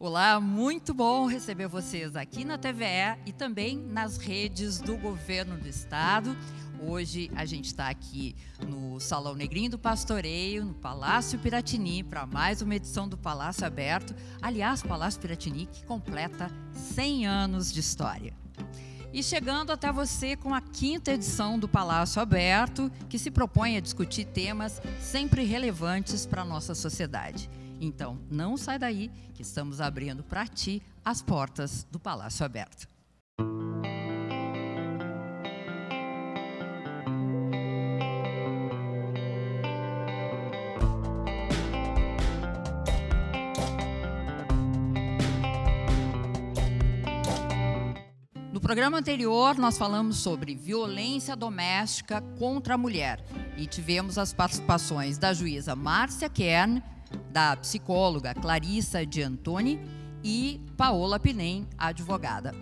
Olá, muito bom receber vocês aqui na TVE e também nas redes do governo do estado. Hoje a gente está aqui no Salão Negrinho do Pastoreio, no Palácio Piratini, para mais uma edição do Palácio Aberto. Aliás, Palácio Piratini que completa 100 anos de história. E chegando até você com a quinta edição do Palácio Aberto, que se propõe a discutir temas sempre relevantes para a nossa sociedade. Então, não sai daí, que estamos abrindo para ti as portas do Palácio Aberto. No programa anterior, nós falamos sobre violência doméstica contra a mulher e tivemos as participações da juíza Márcia Kern, da psicóloga Clarissa de Antoni e Paola Pinem, advogada.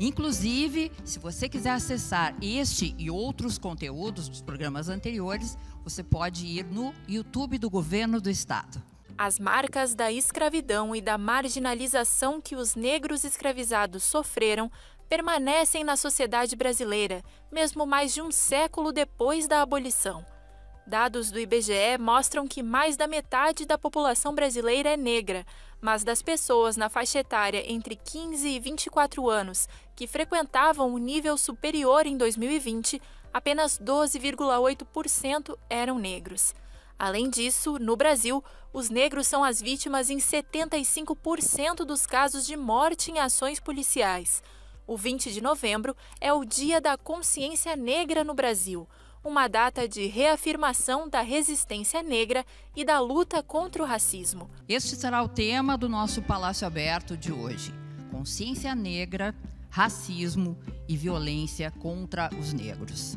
Inclusive, se você quiser acessar este e outros conteúdos dos programas anteriores, você pode ir no YouTube do Governo do Estado. As marcas da escravidão e da marginalização que os negros escravizados sofreram permanecem na sociedade brasileira, mesmo mais de um século depois da abolição. Dados do IBGE mostram que mais da metade da população brasileira é negra, mas das pessoas na faixa etária entre 15 e 24 anos que frequentavam o nível superior em 2020, apenas 12,8% eram negros. Além disso, no Brasil, os negros são as vítimas em 75% dos casos de morte em ações policiais. O 20 de novembro é o Dia da Consciência Negra no Brasil uma data de reafirmação da resistência negra e da luta contra o racismo. Este será o tema do nosso Palácio Aberto de hoje: Consciência Negra, Racismo e Violência contra os Negros.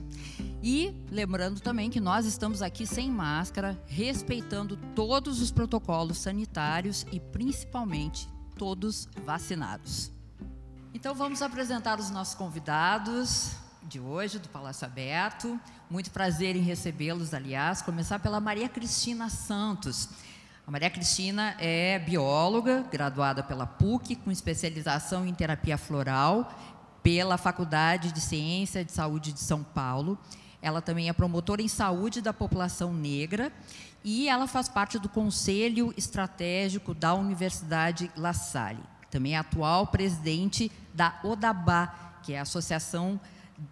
E lembrando também que nós estamos aqui sem máscara, respeitando todos os protocolos sanitários e principalmente todos vacinados. Então vamos apresentar os nossos convidados de hoje, do Palácio Aberto. Muito prazer em recebê-los, aliás. Começar pela Maria Cristina Santos. A Maria Cristina é bióloga, graduada pela PUC, com especialização em terapia floral pela Faculdade de Ciência de Saúde de São Paulo. Ela também é promotora em saúde da população negra e ela faz parte do Conselho Estratégico da Universidade La Salle. Também é atual presidente da ODABA, que é a Associação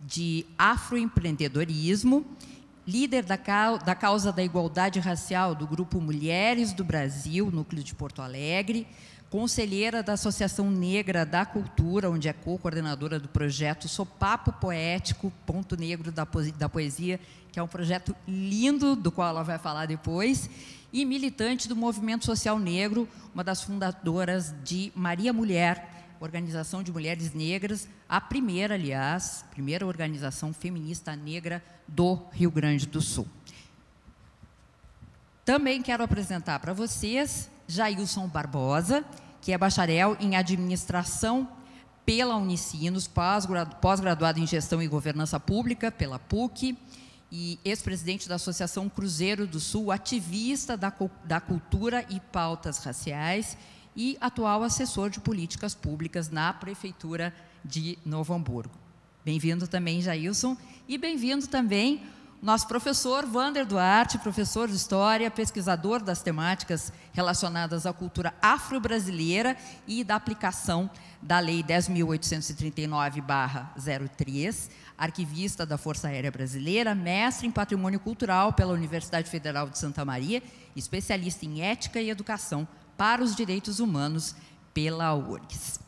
de afroempreendedorismo, líder da, da causa da igualdade racial do Grupo Mulheres do Brasil, núcleo de Porto Alegre, conselheira da Associação Negra da Cultura, onde é co-coordenadora do projeto Sopapo Poético, Ponto Negro da, da Poesia, que é um projeto lindo, do qual ela vai falar depois, e militante do Movimento Social Negro, uma das fundadoras de Maria Mulher, Organização de Mulheres Negras, a primeira, aliás, primeira organização feminista negra do Rio Grande do Sul. Também quero apresentar para vocês Jailson Barbosa, que é bacharel em administração pela Unicinos, pós-graduado em gestão e governança pública pela PUC e ex-presidente da Associação Cruzeiro do Sul, ativista da, da cultura e pautas raciais e atual assessor de políticas públicas na Prefeitura de Novo Hamburgo. Bem-vindo também, Jailson, e bem-vindo também nosso professor Vander Duarte, professor de História, pesquisador das temáticas relacionadas à cultura afro-brasileira e da aplicação da Lei 10.839-03, arquivista da Força Aérea Brasileira, mestre em Patrimônio Cultural pela Universidade Federal de Santa Maria, especialista em Ética e Educação para os Direitos Humanos pela URGS.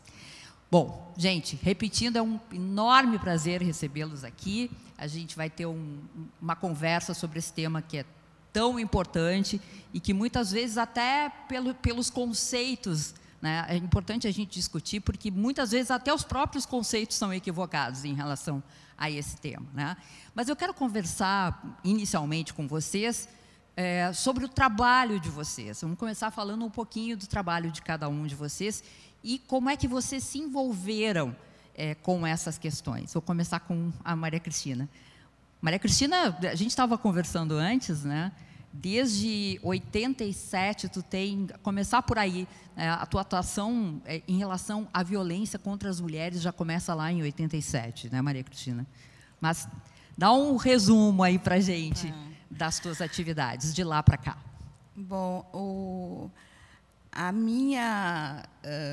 Bom, gente, repetindo, é um enorme prazer recebê-los aqui. A gente vai ter um, uma conversa sobre esse tema que é tão importante e que muitas vezes até pelo, pelos conceitos né, é importante a gente discutir porque muitas vezes até os próprios conceitos são equivocados em relação a esse tema. Né? Mas eu quero conversar inicialmente com vocês é, sobre o trabalho de vocês. Vamos começar falando um pouquinho do trabalho de cada um de vocês e como é que vocês se envolveram é, com essas questões. Vou começar com a Maria Cristina. Maria Cristina, a gente estava conversando antes, né? Desde 87, tu tem começar por aí é, a tua atuação é, em relação à violência contra as mulheres já começa lá em 87, né, Maria Cristina? Mas dá um resumo aí para gente. É das tuas atividades de lá para cá? Bom, o, a minha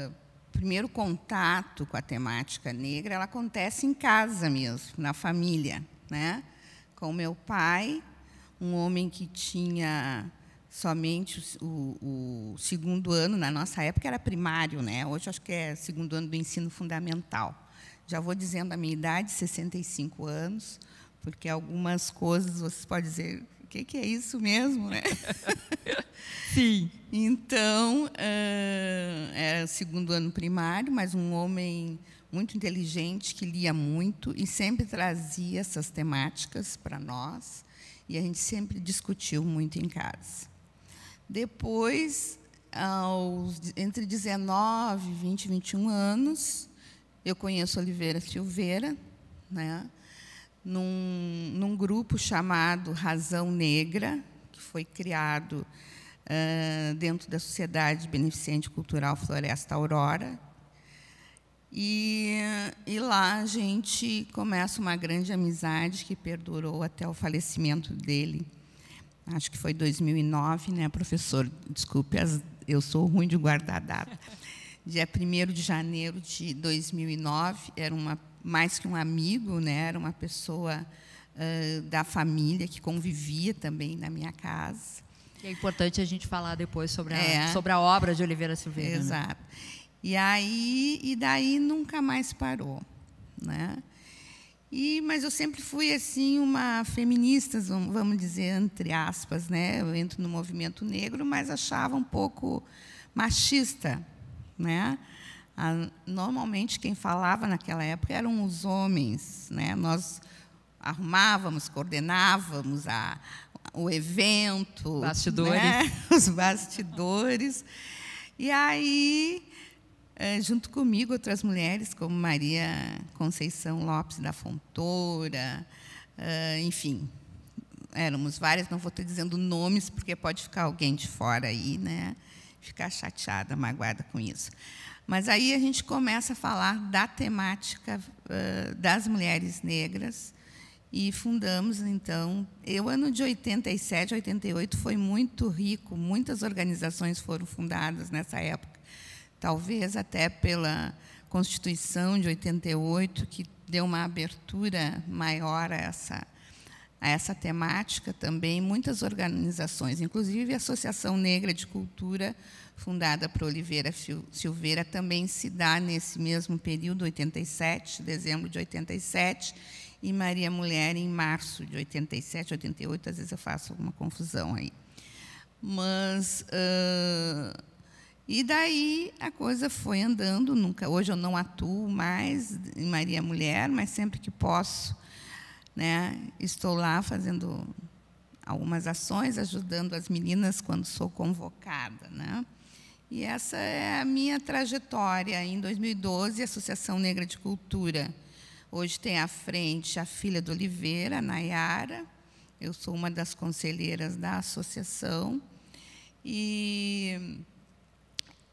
uh, primeiro contato com a temática negra ela acontece em casa mesmo, na família, né? Com meu pai, um homem que tinha somente o, o, segundo ano, na nossa época era primário, né? hoje acho que é segundo ano do ensino fundamental. Já vou dizendo a minha idade, 65 anos, porque algumas coisas vocês podem dizer, o que, que, é isso mesmo, né? Sim. Então, uh, era segundo ano primário, mas um homem muito inteligente que lia muito e sempre trazia essas temáticas para nós e a gente sempre discutiu muito em casa. Depois, aos, entre 19, 20, 21 anos, eu conheço Oliveira Silveira, né? num, num grupo chamado Razão Negra, que foi criado uh, dentro da Sociedade Beneficente Cultural Floresta Aurora. E, e lá a gente começa uma grande amizade que perdurou até o falecimento dele. Acho que foi 2009, né, professor? Desculpe, eu sou ruim de guardar data. Dia 1 de janeiro de 2009, era uma mais que um amigo, né? Era uma pessoa uh, da família que convivia também na minha casa. é importante a gente falar depois sobre a, é. sobre a obra de Oliveira Silveira. Né? Exato. Né? E aí e daí nunca mais parou, né? E, mas eu sempre fui assim uma feminista, vamos dizer entre aspas, né? Eu entro no movimento negro, mas achava um pouco machista, né? Ah, normalmente quem falava naquela época eram os homens, né? Nós arrumávamos, coordenávamos a, o evento, bastidores. Né? os bastidores. E aí, eh, junto comigo, outras mulheres, como Maria Conceição Lopes da Fontoura, eh, enfim, éramos várias, não vou estar dizendo nomes, porque pode ficar alguém de fora aí, né? ficar chateada, magoada com isso. Mas aí a gente começa a falar da temática uh, das mulheres negras e fundamos, então, o ano de 87, 88 foi muito rico, muitas organizações foram fundadas nessa época, talvez até pela Constituição de 88, que deu uma abertura maior a essa, a essa temática também, muitas organizações, inclusive a Associação Negra de Cultura, fundada por Oliveira Silveira, também se dá nesse mesmo período, 87, dezembro de 87, e Maria Mulher em março de 87, 88, às vezes eu faço alguma confusão aí. Mas. Uh, e daí a coisa foi andando, nunca, hoje eu não atuo mais em Maria Mulher, mas sempre que posso, né, estou lá fazendo algumas ações, ajudando as meninas quando sou convocada, né? E essa é a minha trajetória. Em 2012, a Associação Negra de Cultura. Hoje tem à frente a filha do Oliveira, Nayara. Eu sou uma das conselheiras da associação. E,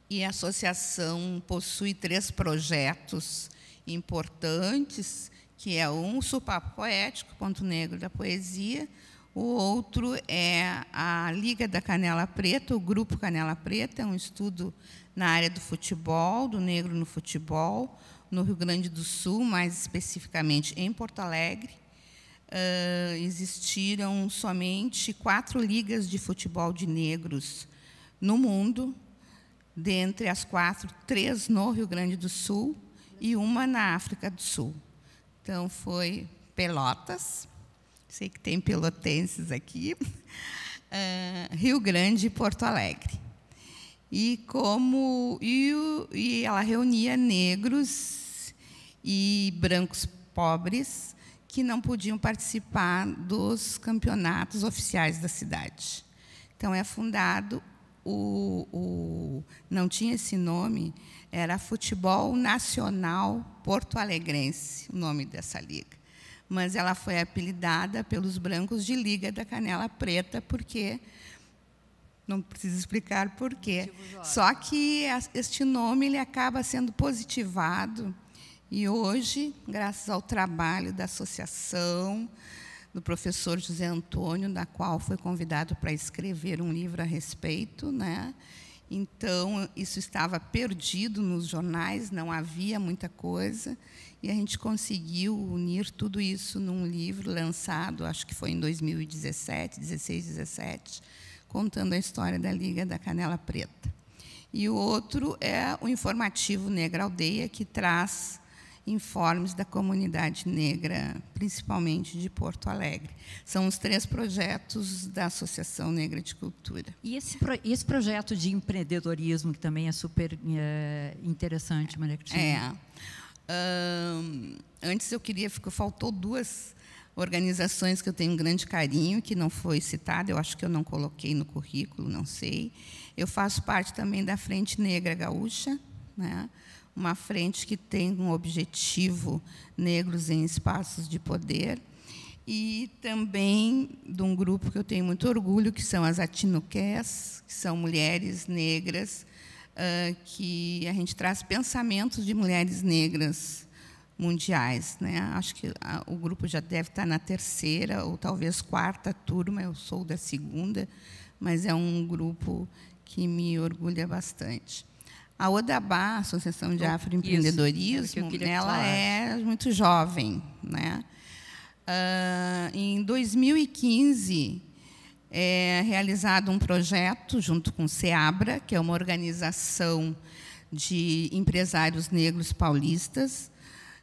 e a associação possui três projetos importantes, que é um Supá Poético, Ponto Negro da Poesia, o outro é a Liga da Canela Preta, o Grupo Canela Preta, é um estudo na área do futebol, do negro no futebol, no Rio Grande do Sul, mais especificamente em Porto Alegre. Uh, existiram somente quatro ligas de futebol de negros no mundo, dentre as quatro, três no Rio Grande do Sul e uma na África do Sul. Então, foi Pelotas, sei que tem pelotenses aqui, uh, Rio Grande e Porto Alegre. E como e, e ela reunia negros e brancos pobres que não podiam participar dos campeonatos oficiais da cidade. Então é fundado o, o não tinha esse nome, era Futebol Nacional Porto Alegrense, o nome dessa liga mas ela foi apelidada pelos brancos de Liga da Canela Preta, porque não preciso explicar por quê. Só que este nome ele acaba sendo positivado e hoje, graças ao trabalho da associação do professor José Antônio, da qual foi convidado para escrever um livro a respeito, né? Então, isso estava perdido nos jornais, não havia muita coisa, e a gente conseguiu unir tudo isso num livro lançado, acho que foi em 2017, 16, 17, contando a história da Liga da Canela Preta. E o outro é o informativo Negra Aldeia, que traz informes da comunidade negra, principalmente de Porto Alegre. São os três projetos da Associação Negra de Cultura. E esse, pro, esse projeto de empreendedorismo, que também é super é, interessante, Maria Cristina. É. Um, antes eu queria, ficou, faltou duas organizações que eu tenho um grande carinho, que não foi citada, eu acho que eu não coloquei no currículo, não sei. Eu faço parte também da Frente Negra Gaúcha, né? uma frente que tem um objetivo negros em espaços de poder e também de um grupo que eu tenho muito orgulho, que são as atinuques que são mulheres negras, uh, que a gente traz pensamentos de mulheres negras mundiais. Né? Acho que a, ah, o grupo já deve estar na terceira ou talvez quarta turma, eu sou da segunda, mas é um grupo que me orgulha bastante. A Odabá, Associação de oh, Afroempreendedorismo, que ela é muito jovem. Né? Uh, em 2015, é realizado um projeto junto com o SEABRA, que é uma organização de empresários negros paulistas,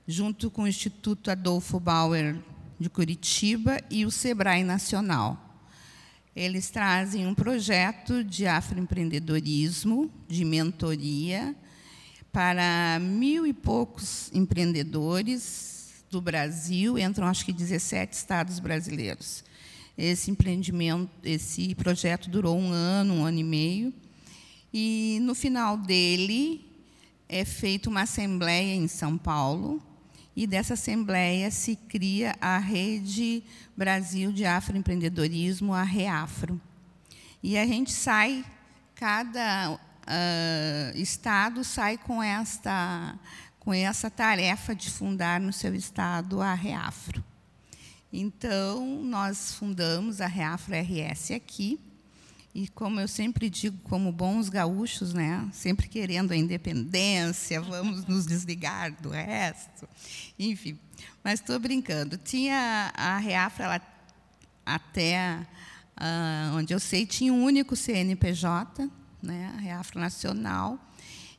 junto com o Instituto Adolfo Bauer de Curitiba e o SEBRAE Nacional. Eles trazem um projeto de afroempreendedorismo, de mentoria, para mil e poucos empreendedores do Brasil, entram acho que 17 estados brasileiros. Esse empreendimento, esse projeto durou um ano, um ano e meio, e no final dele é feita uma assembleia em São Paulo e dessa assembleia se cria a Rede Brasil de Afroempreendedorismo, a Reafro. E a gente sai, cada uh, estado sai com esta, com essa tarefa de fundar no seu estado a Reafro. Então, nós fundamos a Reafro RS aqui, e como eu sempre digo, como bons gaúchos, né, sempre querendo a independência, vamos nos desligar do resto. Enfim, mas estou brincando. Tinha a Reafra até uh, onde eu sei, tinha um único CNPJ, né, a Reafra Nacional,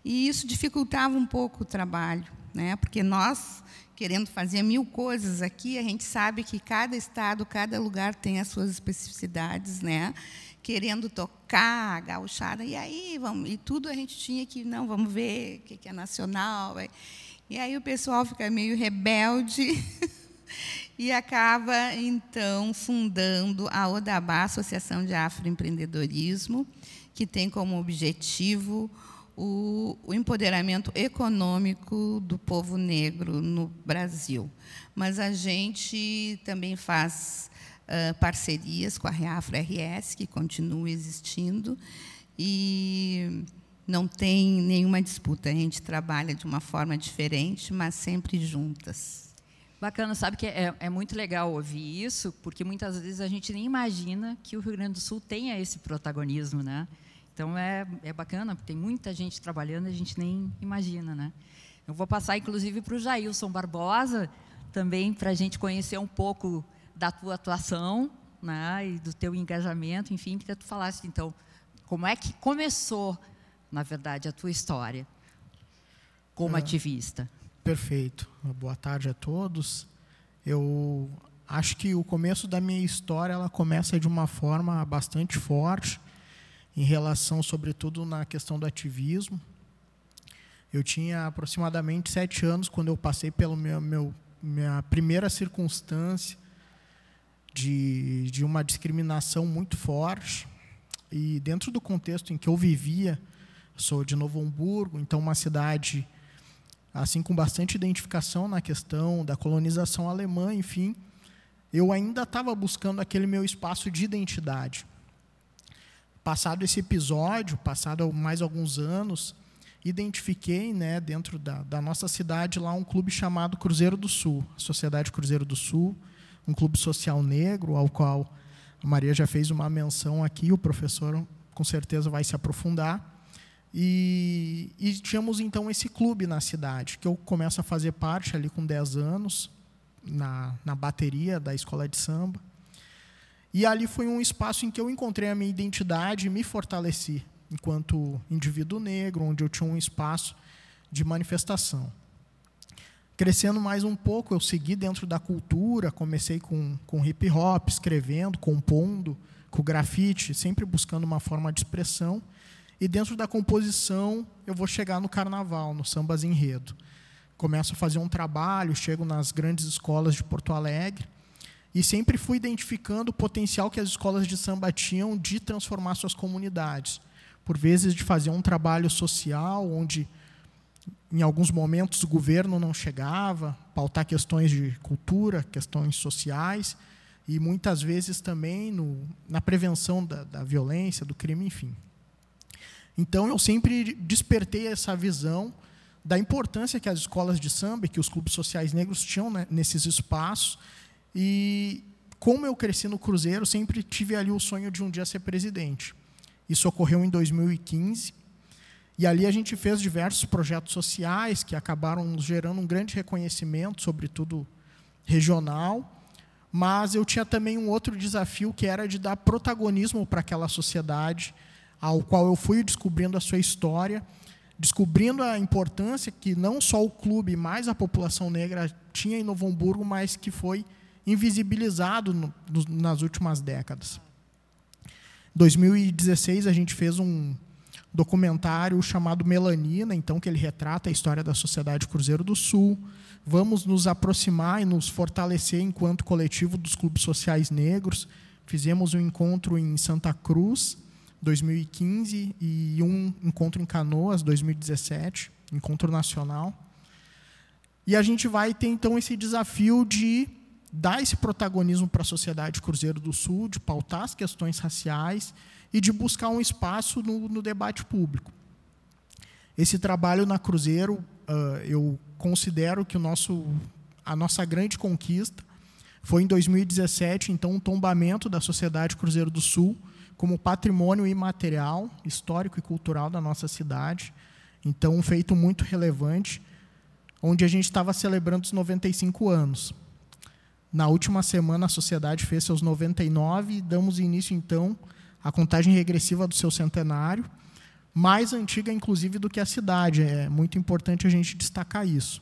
e isso dificultava um pouco o trabalho, né, porque nós querendo fazer mil coisas aqui, a gente sabe que cada estado, cada lugar tem as suas especificidades, né? querendo tocar a gauchada, e aí vamos, e tudo a gente tinha que, não, vamos ver o que, que é nacional. Vai. E aí o pessoal fica meio rebelde e acaba, então, fundando a Odabá, Associação de Afroempreendedorismo, que tem como objetivo o, o, empoderamento econômico do povo negro no Brasil. Mas a gente também faz uh, parcerias com a Reafra RS, que continua existindo, e não tem nenhuma disputa. A gente trabalha de uma forma diferente, mas sempre juntas. Bacana, sabe que é, é, muito legal ouvir isso, porque muitas vezes a gente nem imagina que o Rio Grande do Sul tenha esse protagonismo, né? Então é, é bacana, porque tem muita gente trabalhando e a gente nem imagina, né? Eu vou passar, inclusive, para o Jailson Barbosa também, para a gente conhecer um pouco da tua atuação né, e do teu engajamento, enfim, que tu falaste, então, como é que começou, na verdade, a tua história como é. ativista? Perfeito. Boa tarde a todos. Eu acho que o começo da minha história ela começa de uma forma bastante forte em relação, sobretudo, na questão do ativismo. Eu tinha aproximadamente sete anos quando eu passei pela minha primeira circunstância de, de uma discriminação muito forte. E dentro do contexto em que eu vivia, sou de Novo Hamburgo, então uma cidade assim com bastante identificação na questão da colonização alemã, enfim, eu ainda estava buscando aquele meu espaço de identidade. Passado esse episódio, passado mais alguns anos, identifiquei, né, dentro da, da nossa cidade lá um clube chamado Cruzeiro do Sul, Sociedade Cruzeiro do Sul, um clube social negro, ao qual a Maria já fez uma menção aqui, o professor com certeza vai se aprofundar. E, e tínhamos então esse clube na cidade, que eu começo a fazer parte ali com 10 anos, na, na bateria da escola de samba. E ali foi um espaço em que eu encontrei a minha identidade e me fortaleci enquanto indivíduo negro, onde eu tinha um espaço de manifestação crescendo mais um pouco, eu segui dentro da cultura, comecei com, com hip hop, escrevendo, compondo, com grafite, sempre buscando uma forma de expressão. E dentro da composição, eu vou chegar no carnaval, no sambas enredo. Começo a fazer um trabalho, chego nas grandes escolas de Porto Alegre e sempre fui identificando o potencial que as escolas de samba tinham de transformar suas comunidades. Por vezes de fazer um trabalho social onde em alguns momentos o governo não chegava, pautar questões de cultura, questões sociais, e muitas vezes também no, na prevenção da, da violência, do crime, enfim. Então eu sempre despertei essa visão da importância que as escolas de samba e que os clubes sociais negros tinham né, nesses espaços. E como eu cresci no Cruzeiro, sempre tive ali o sonho de um dia ser presidente. Isso ocorreu em 2015 e ali a gente fez diversos projetos sociais que acabaram gerando um grande reconhecimento, sobretudo regional. Mas eu tinha também um outro desafio que era de dar protagonismo para aquela sociedade, ao qual eu fui descobrindo a sua história, descobrindo a importância que não só o clube, mas a população negra tinha em Novo Hamburgo, mas que foi invisibilizado no, nas últimas décadas. Em 2016, a gente fez um, documentário chamado Melanina, então que ele retrata a história da sociedade Cruzeiro do Sul. Vamos nos aproximar e nos fortalecer enquanto coletivo dos clubes sociais negros. Fizemos um encontro em Santa Cruz, 2015, e um encontro em Canoas, 2017, encontro nacional. E a gente vai ter então esse desafio de dar esse protagonismo para a sociedade Cruzeiro do Sul, de pautar as questões raciais, e de buscar um espaço no, no debate público. Esse trabalho na Cruzeiro, uh, eu considero que o nosso, a nossa grande conquista foi em 2017, então, o um tombamento da Sociedade Cruzeiro do Sul como patrimônio imaterial, histórico e cultural da nossa cidade. Então, um feito muito relevante, onde a gente estava celebrando os 95 anos. Na última semana, a sociedade fez seus 99 e damos início, então, a contagem regressiva do seu centenário, mais antiga, inclusive, do que a cidade. É muito importante a gente destacar isso.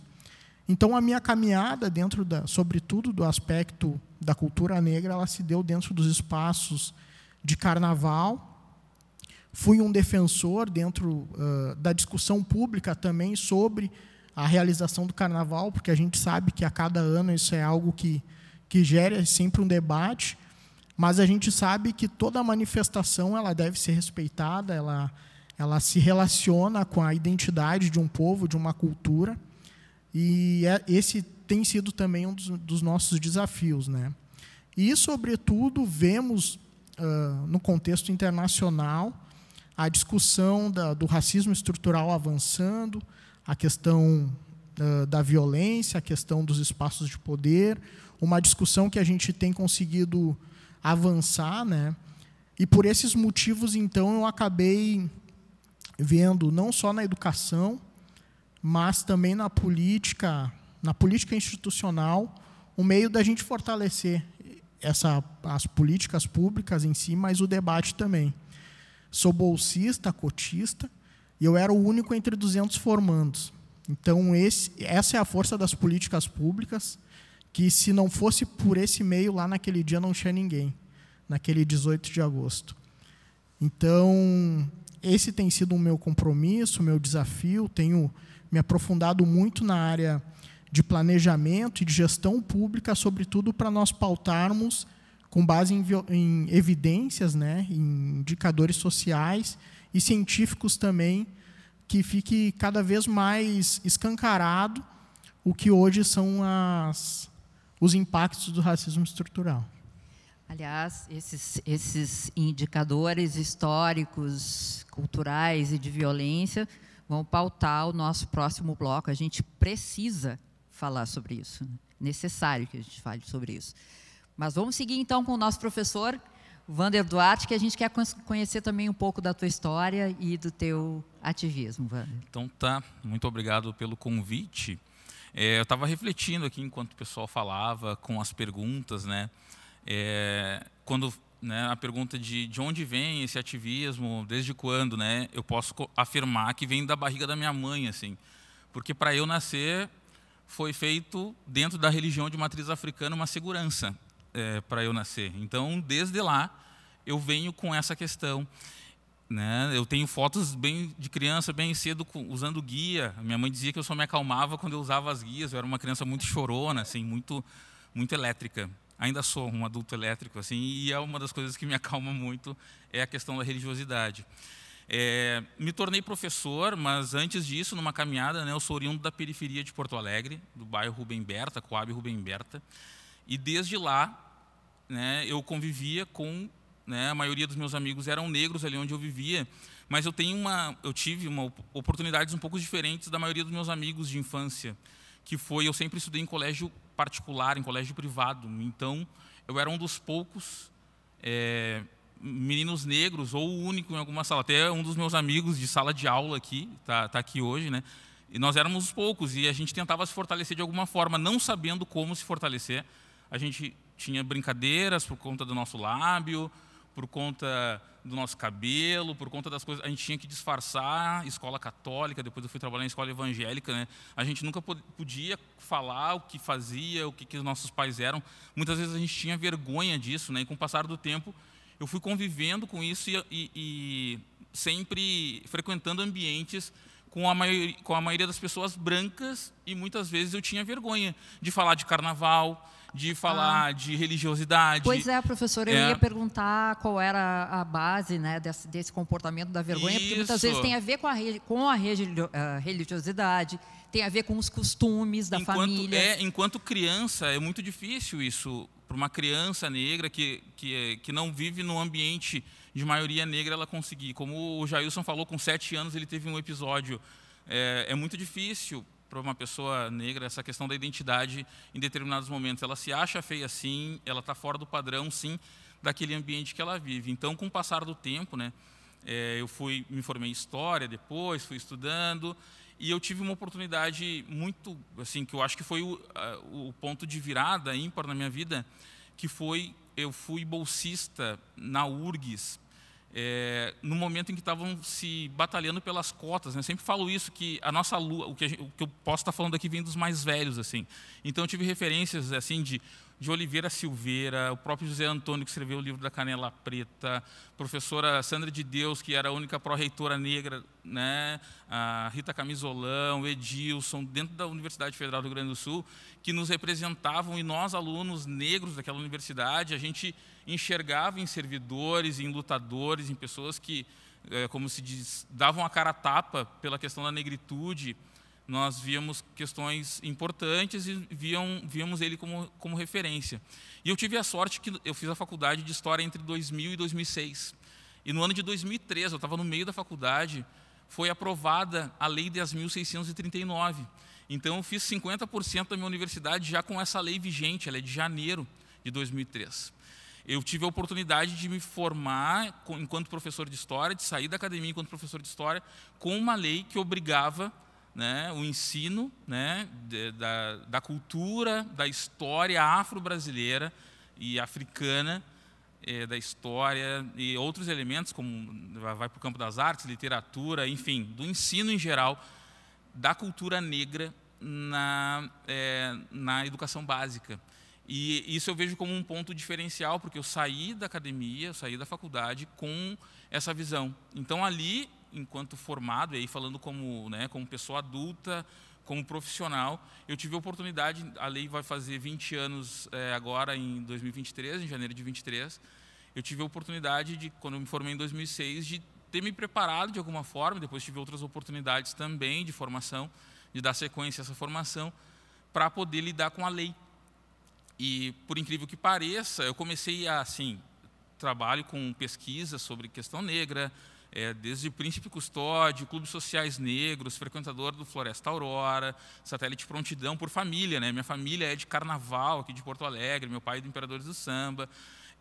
Então, a minha caminhada dentro da, sobretudo do aspecto da cultura negra, ela se deu dentro dos espaços de carnaval. Fui um defensor dentro uh, da discussão pública também sobre a realização do carnaval, porque a gente sabe que a cada ano isso é algo que, que gera sempre um debate. Mas a gente sabe que toda manifestação ela deve ser respeitada, ela, ela se relaciona com a identidade de um povo, de uma cultura. E é, esse tem sido também um dos, dos, nossos desafios. Né? E, sobretudo, vemos uh, no contexto internacional a discussão da, do racismo estrutural avançando, a questão uh, da violência, a questão dos espaços de poder, uma discussão que a gente tem conseguido avançar, né? E por esses motivos, então, eu acabei vendo não só na educação, mas também na política, na política institucional, um meio da gente fortalecer essa, as políticas públicas em si, mas o debate também. Sou bolsista, cotista, e eu era o único entre 200 formandos. Então, esse, essa é a força das políticas públicas, que se não fosse por esse meio, lá naquele dia não tinha ninguém, naquele 18 de agosto. Então, esse tem sido o meu compromisso, o meu desafio. Tenho me aprofundado muito na área de planejamento e de gestão pública, sobretudo para nós pautarmos com base em, em, evidências, né, em indicadores sociais e científicos também, que fique cada vez mais escancarado o que hoje são as, os impactos do racismo estrutural. Aliás, esses, esses indicadores históricos, culturais e de violência vão pautar o nosso próximo bloco. A gente precisa falar sobre isso. Né? É Necessário que a gente fale sobre isso. Mas vamos seguir então com o nosso professor Vander Duarte, que a gente quer conhecer também um pouco da tua história e do teu ativismo, Vander. Então tá, muito obrigado pelo convite. É, eu estava refletindo aqui enquanto o pessoal falava com as perguntas, né? É, quando né, a pergunta de de onde vem esse ativismo, desde quando, né? Eu posso afirmar que vem da barriga da minha mãe, assim, porque para eu nascer foi feito dentro da religião de matriz africana uma segurança é, para eu nascer. Então, desde lá eu venho com essa questão. Né? Eu tenho fotos bem de criança bem cedo usando guia. Minha mãe dizia que eu só me acalmava quando eu usava as guias. Eu era uma criança muito chorona, assim, muito, muito elétrica. Ainda sou um adulto elétrico, assim, e é uma das coisas que me acalma muito é a questão da religiosidade. É, me tornei professor, mas antes disso, numa caminhada, né, eu sou oriundo da periferia de Porto Alegre, do bairro Rubem Berta, Coab Rubem Berta, e desde lá né, eu convivia com né? A maioria dos meus amigos eram negros ali onde eu vivia, mas eu tenho uma, eu tive uma oportunidades um pouco diferentes da maioria dos meus amigos de infância, que foi eu sempre estudei em colégio particular, em colégio privado, então eu era um dos poucos é, meninos negros ou o único em alguma sala. Até um dos meus amigos de sala de aula aqui está tá aqui hoje, né? E nós éramos os poucos e a gente tentava se fortalecer de alguma forma, não sabendo como se fortalecer. A gente tinha brincadeiras por conta do nosso lábio, por conta do nosso cabelo, por conta das coisas. A gente tinha que disfarçar escola católica, depois eu fui trabalhar em escola evangélica. Né? A gente nunca podia falar o que fazia, o que, que os nossos pais eram. Muitas vezes a gente tinha vergonha disso, né? e com o passar do tempo eu fui convivendo com isso e, e, e sempre frequentando ambientes com a, maioria, com a maioria das pessoas brancas e muitas vezes eu tinha vergonha de falar de carnaval, de falar ah. de religiosidade. Pois é, professor, eu é. ia perguntar qual era a base né, desse, desse comportamento da vergonha, Isso. porque muitas vezes tem a ver com a, com a eh, religiosidade, tem a ver com os costumes da enquanto, família. É, enquanto criança, é muito difícil isso para uma criança negra que, que, que não vive num ambiente de maioria negra ela conseguir. Como o Jailson falou, com sete anos ele teve um episódio. É, é muito difícil para uma pessoa negra essa questão da identidade em determinados momentos. Ela se acha feia sim, ela está fora do padrão sim daquele ambiente que ela vive. Então, com o passar do tempo, né, é, eu fui me formei em história depois, fui estudando e eu tive uma oportunidade muito assim que eu acho que foi o, o ponto de virada ímpar na minha vida, que foi eu fui bolsista na URGS é, no momento em que estavam se batalhando pelas cotas. Né? Eu sempre falo isso, que a nossa lua, o que, a gente, o que eu posso estar falando aqui vem dos mais velhos. assim. Então, eu tive referências assim de de Oliveira Silveira, o próprio José Antônio, que escreveu o livro da Canela Preta, professora Sandra de Deus, que era a única pró-reitora negra, né? a Rita Camisolão, Edilson, dentro da Universidade Federal do Rio Grande do Sul, que nos representavam, e nós, alunos negros daquela universidade, a gente enxergava em servidores, em lutadores, em pessoas que, eh, como se diz, davam a cara a tapa pela questão da negritude, nós víamos questões importantes e viam, víamos ele como, como referência. E eu tive a sorte que eu fiz a faculdade de História entre 2000 e 2006. E no ano de 2003, eu estava no meio da faculdade, foi aprovada a Lei 10.639. Então, eu fiz 50% da minha universidade já com essa lei vigente, ela é de janeiro de 2003. Eu tive a oportunidade de me formar enquanto professor de História, de sair da academia enquanto professor de História, com uma lei que obrigava né, o ensino né, de, da, da, cultura, da história afro-brasileira e africana, eh, da história e outros elementos, como vai para o campo das artes, literatura, enfim, do ensino em geral, da cultura negra na, eh, na educação básica. E isso eu vejo como um ponto diferencial, porque eu saí da academia, eu saí da faculdade com essa visão. Então, ali, enquanto formado, e aí falando como, né, como pessoa adulta, como profissional, eu tive a oportunidade, a lei vai fazer 20 anos é, agora, em 2023, em janeiro de 23, eu tive a oportunidade, de, quando eu me formei em 2006, de ter me preparado de alguma forma, depois tive outras oportunidades também de formação, de dar sequência a essa formação, para poder lidar com a lei. E, por incrível que pareça, eu comecei a, assim, trabalho com pesquisa sobre questão negra, é, desde príncipe custódio, clubes sociais negros, frequentador do Floresta Aurora, satélite prontidão por família. Né? Minha família é de carnaval aqui de Porto Alegre, meu pai é do Imperadores do Samba.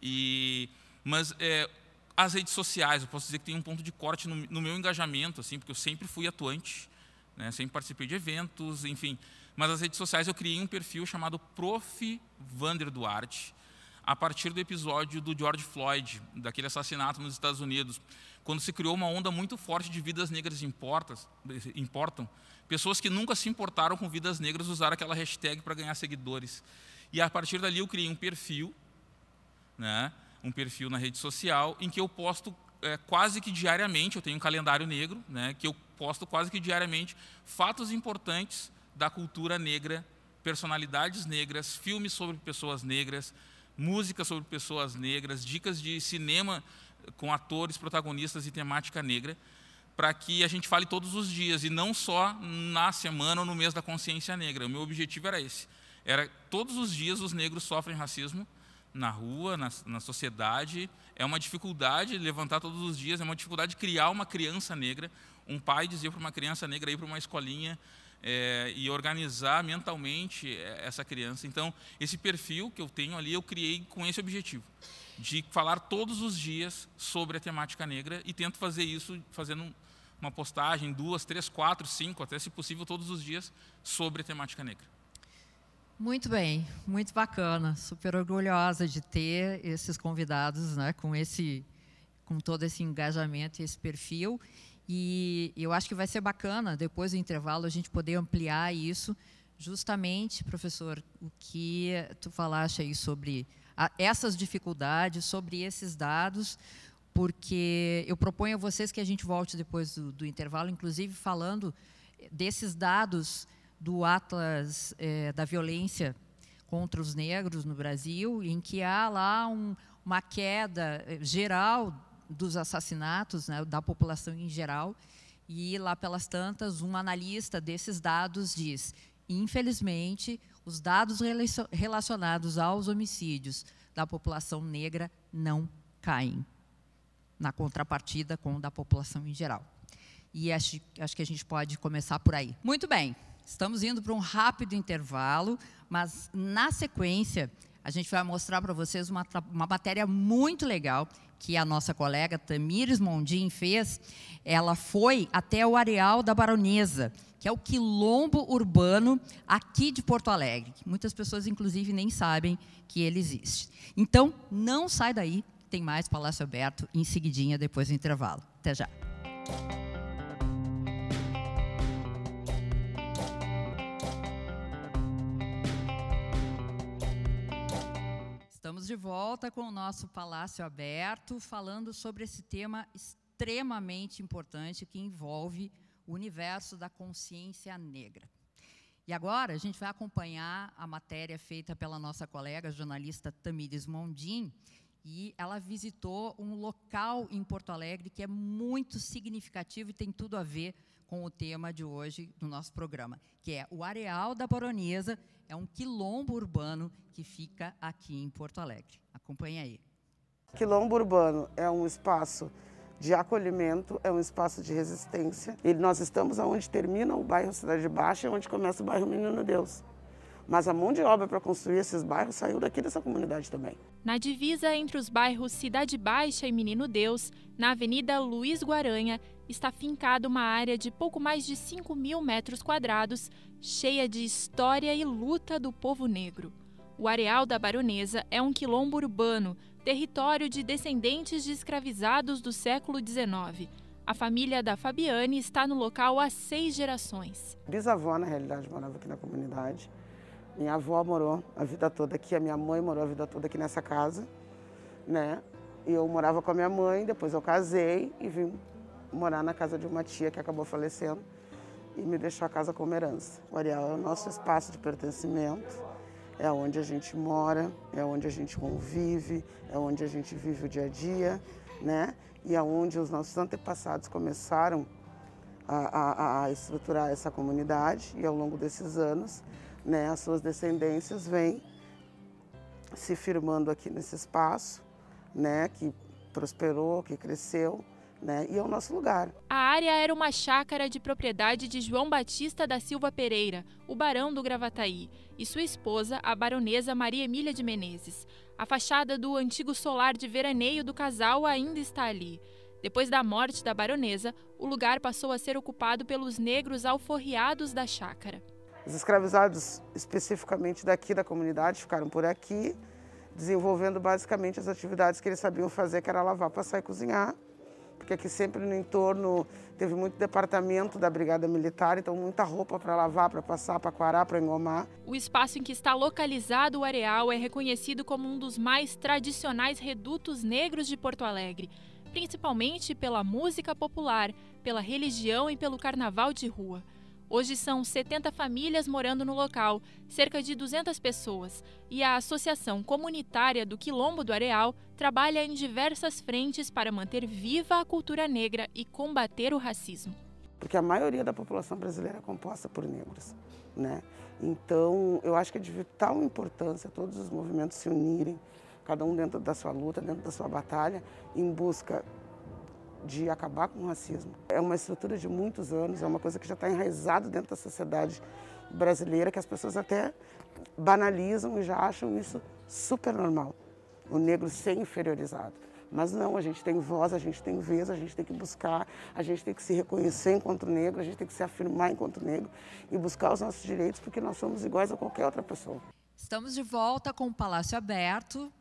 E, mas é, as redes sociais, eu posso dizer que tem um ponto de corte no, no meu engajamento, assim, porque eu sempre fui atuante, né? sempre participei de eventos, enfim. Mas as redes sociais eu criei um perfil chamado Prof. Vander Duarte, a partir do episódio do George Floyd, daquele assassinato nos Estados Unidos, quando se criou uma onda muito forte de vidas negras importas, importam, pessoas que nunca se importaram com vidas negras usaram aquela hashtag para ganhar seguidores. E a partir dali eu criei um perfil, né, um perfil na rede social, em que eu posto é, quase que diariamente, eu tenho um calendário negro, né, que eu posto quase que diariamente fatos importantes da cultura negra, personalidades negras, filmes sobre pessoas negras, música sobre pessoas negras, dicas de cinema com atores, protagonistas e temática negra, para que a gente fale todos os dias e não só na semana ou no mês da consciência negra. O meu objetivo era esse. Era todos os dias os negros sofrem racismo na rua, na, na sociedade. É uma dificuldade levantar todos os dias, é uma dificuldade criar uma criança negra, um pai dizer para uma criança negra ir para uma escolinha é, e organizar mentalmente é, essa criança. Então, esse perfil que eu tenho ali, eu criei com esse objetivo, de falar todos os dias sobre a temática negra e tento fazer isso fazendo uma postagem, duas, três, quatro, cinco, até se possível, todos os dias sobre a temática negra. Muito bem, muito bacana. Super orgulhosa de ter esses convidados, né, com esse, com todo esse engajamento e esse perfil. E eu acho que vai ser bacana, depois do intervalo, a gente poder ampliar isso, justamente, professor, o que tu falaste aí sobre a, essas dificuldades, sobre esses dados, porque eu proponho a vocês que a gente volte depois do, do intervalo, inclusive falando desses dados do Atlas é, da Violência contra os Negros no Brasil, em que há lá um, uma queda eh, geral dos assassinatos né, da população em geral. E lá pelas tantas, um analista desses dados diz: infelizmente, os dados relacionados aos homicídios da população negra não caem, na contrapartida com o da população em geral. E acho, acho que a gente pode começar por aí. Muito bem, estamos indo para um rápido intervalo, mas na sequência a gente vai mostrar para vocês uma, uma matéria muito legal que a nossa colega Tamires Mondim fez, ela foi até o areal da Baronesa, que é o quilombo urbano aqui de Porto Alegre. Muitas pessoas, inclusive, nem sabem que ele existe. Então, não sai daí, tem mais Palácio Aberto em seguidinha, depois do intervalo. Até já. de volta com o nosso Palácio Aberto, falando sobre esse tema extremamente importante que envolve o universo da consciência negra. E agora a gente vai acompanhar a matéria feita pela nossa colega jornalista Tamires Mondin, e ela visitou um local em Porto Alegre que é muito significativo e tem tudo a ver com o tema de hoje do nosso programa, que é o Areal da Baronesa, é um quilombo urbano que fica aqui em Porto Alegre. Acompanhe aí. Quilombo urbano é um espaço de acolhimento, é um espaço de resistência. E nós estamos aonde termina o bairro Cidade Baixa e é onde começa o bairro Menino Deus. Mas a mão de obra para construir esses bairros saiu daqui dessa comunidade também. Na divisa entre os bairros Cidade Baixa e Menino Deus, na Avenida Luiz Guaranha, está fincada uma área de pouco mais de 5 mil metros quadrados, cheia de história e luta do povo negro. O areal da Baronesa é um quilombo urbano, território de descendentes de escravizados do século XIX. A família da Fabiane está no local há seis gerações. Bisavó, na realidade, morava aqui na comunidade. Minha avó morou a vida toda aqui, a minha mãe morou a vida toda aqui nessa casa, né? E eu morava com a minha mãe, depois eu casei e vim morar na casa de uma tia que acabou falecendo e me deixou a casa como herança. O areal é o nosso espaço de pertencimento, é onde a gente mora, é onde a gente convive, é onde a gente vive o dia a dia, né? E é onde os nossos antepassados começaram a, a, a estruturar essa comunidade e ao longo desses anos, né, as suas descendências vêm se firmando aqui nesse espaço, né, que prosperou, que cresceu né? E é o nosso lugar. A área era uma chácara de propriedade de João Batista da Silva Pereira, o barão do Gravataí, e sua esposa, a baronesa Maria Emília de Menezes. A fachada do antigo solar de veraneio do casal ainda está ali. Depois da morte da baronesa, o lugar passou a ser ocupado pelos negros alforriados da chácara. Os escravizados, especificamente daqui da comunidade, ficaram por aqui, desenvolvendo basicamente as atividades que eles sabiam fazer, que era lavar, passar e cozinhar porque aqui sempre no entorno teve muito departamento da Brigada Militar, então muita roupa para lavar, para passar, para quarar, para engomar. O espaço em que está localizado o areal é reconhecido como um dos mais tradicionais redutos negros de Porto Alegre, principalmente pela música popular, pela religião e pelo carnaval de rua. Hoje são 70 famílias morando no local, cerca de 200 pessoas, e a Associação Comunitária do Quilombo do Areal trabalha em diversas frentes para manter viva a cultura negra e combater o racismo. Porque a maioria da população brasileira é composta por negros, né? Então, eu acho que é de vital importância todos os movimentos se unirem, cada um dentro da sua luta, dentro da sua batalha, em busca de acabar com o racismo. É uma estrutura de muitos anos, é uma coisa que já está enraizada dentro da sociedade brasileira, que as pessoas até banalizam e já acham isso super normal, o negro ser inferiorizado. Mas não, a gente tem voz, a gente tem vez, a gente tem que buscar, a gente tem que se reconhecer enquanto negro, a gente tem que se afirmar enquanto negro e buscar os nossos direitos, porque nós somos iguais a qualquer outra pessoa. Estamos de volta com o Palácio Aberto,